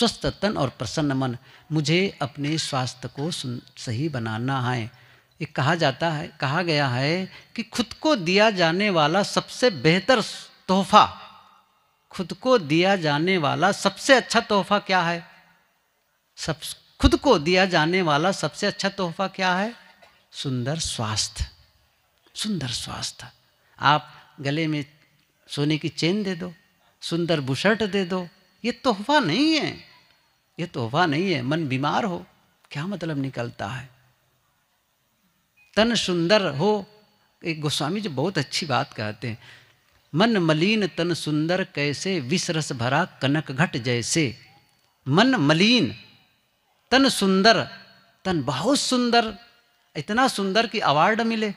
स्वस्थ तन और प्रसन्न मन मुझे अपने स्वास्थ्य को सही बनाना है ये कहा जाता है कहा गया है कि खुद को दिया जाने वाला सबसे बेहतर तोहफा खुद को दिया जाने वाला सबसे अच्छा तोहफा क्या है सब खुद को दिया जाने वाला सबसे अच्छा तोहफा क्या है सुंदर स्वास्थ्य सुंदर स्वास्थ्य आप गले में सोने की चेन दे दो सुंदर बुशर्ट दे दो ये तोहफा नहीं है ये तोहफा नहीं है मन बीमार हो क्या मतलब निकलता है तन सुंदर हो एक गोस्वामी जी बहुत अच्छी बात कहते हैं मन मलिन तन सुंदर कैसे विसरस भरा कनक घट जैसे मन मलिन तन सुंदर तन बहुत सुंदर इतना सुंदर कि अवार्ड मिले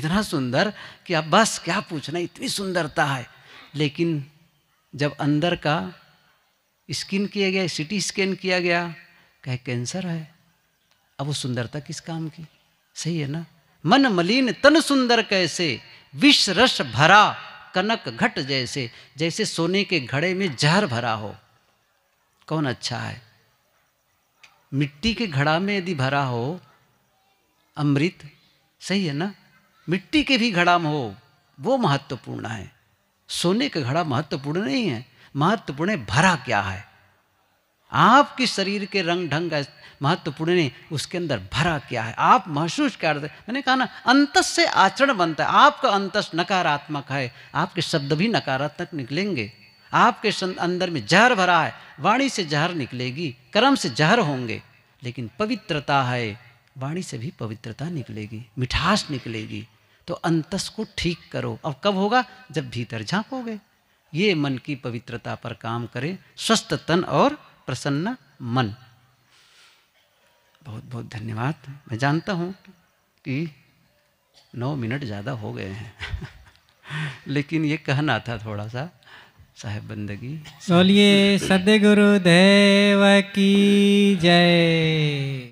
इतना सुंदर कि अब बस क्या पूछना इतनी सुंदरता है लेकिन जब अंदर का स्किन किया गया सिटी स्कैन किया गया कहे कैंसर है अब वो सुंदरता किस काम की सही है ना मन मलिन तन सुंदर कैसे विष रस भरा कनक घट जैसे जैसे सोने के घड़े में जहर भरा हो कौन अच्छा है मिट्टी के घड़ा में यदि भरा हो अमृत सही है ना मिट्टी के भी घड़ा में हो वो महत्वपूर्ण है सोने का घड़ा महत्वपूर्ण नहीं है महत्वपूर्ण भरा क्या है आपके शरीर के रंग ढंग महत्वपूर्ण ने उसके अंदर भरा क्या है आप महसूस कर दे मैंने कहा ना अंतस से आचरण बनता है आपका अंतस नकारात्मक है आपके शब्द भी नकारात्मक निकलेंगे आपके अंदर में जहर भरा है वाणी से जहर निकलेगी कर्म से जहर होंगे लेकिन पवित्रता है वाणी से भी पवित्रता निकलेगी मिठास निकलेगी तो अंतस को ठीक करो अब कब होगा जब भीतर झांकोगे ये मन की पवित्रता पर काम करें स्वस्थ तन और प्रसन्न मन बहुत बहुत धन्यवाद मैं जानता हूँ कि नौ मिनट ज़्यादा हो गए हैं लेकिन ये कहना था थोड़ा सा साहेब बंदगी बोलिए सदगुरुदेव की जय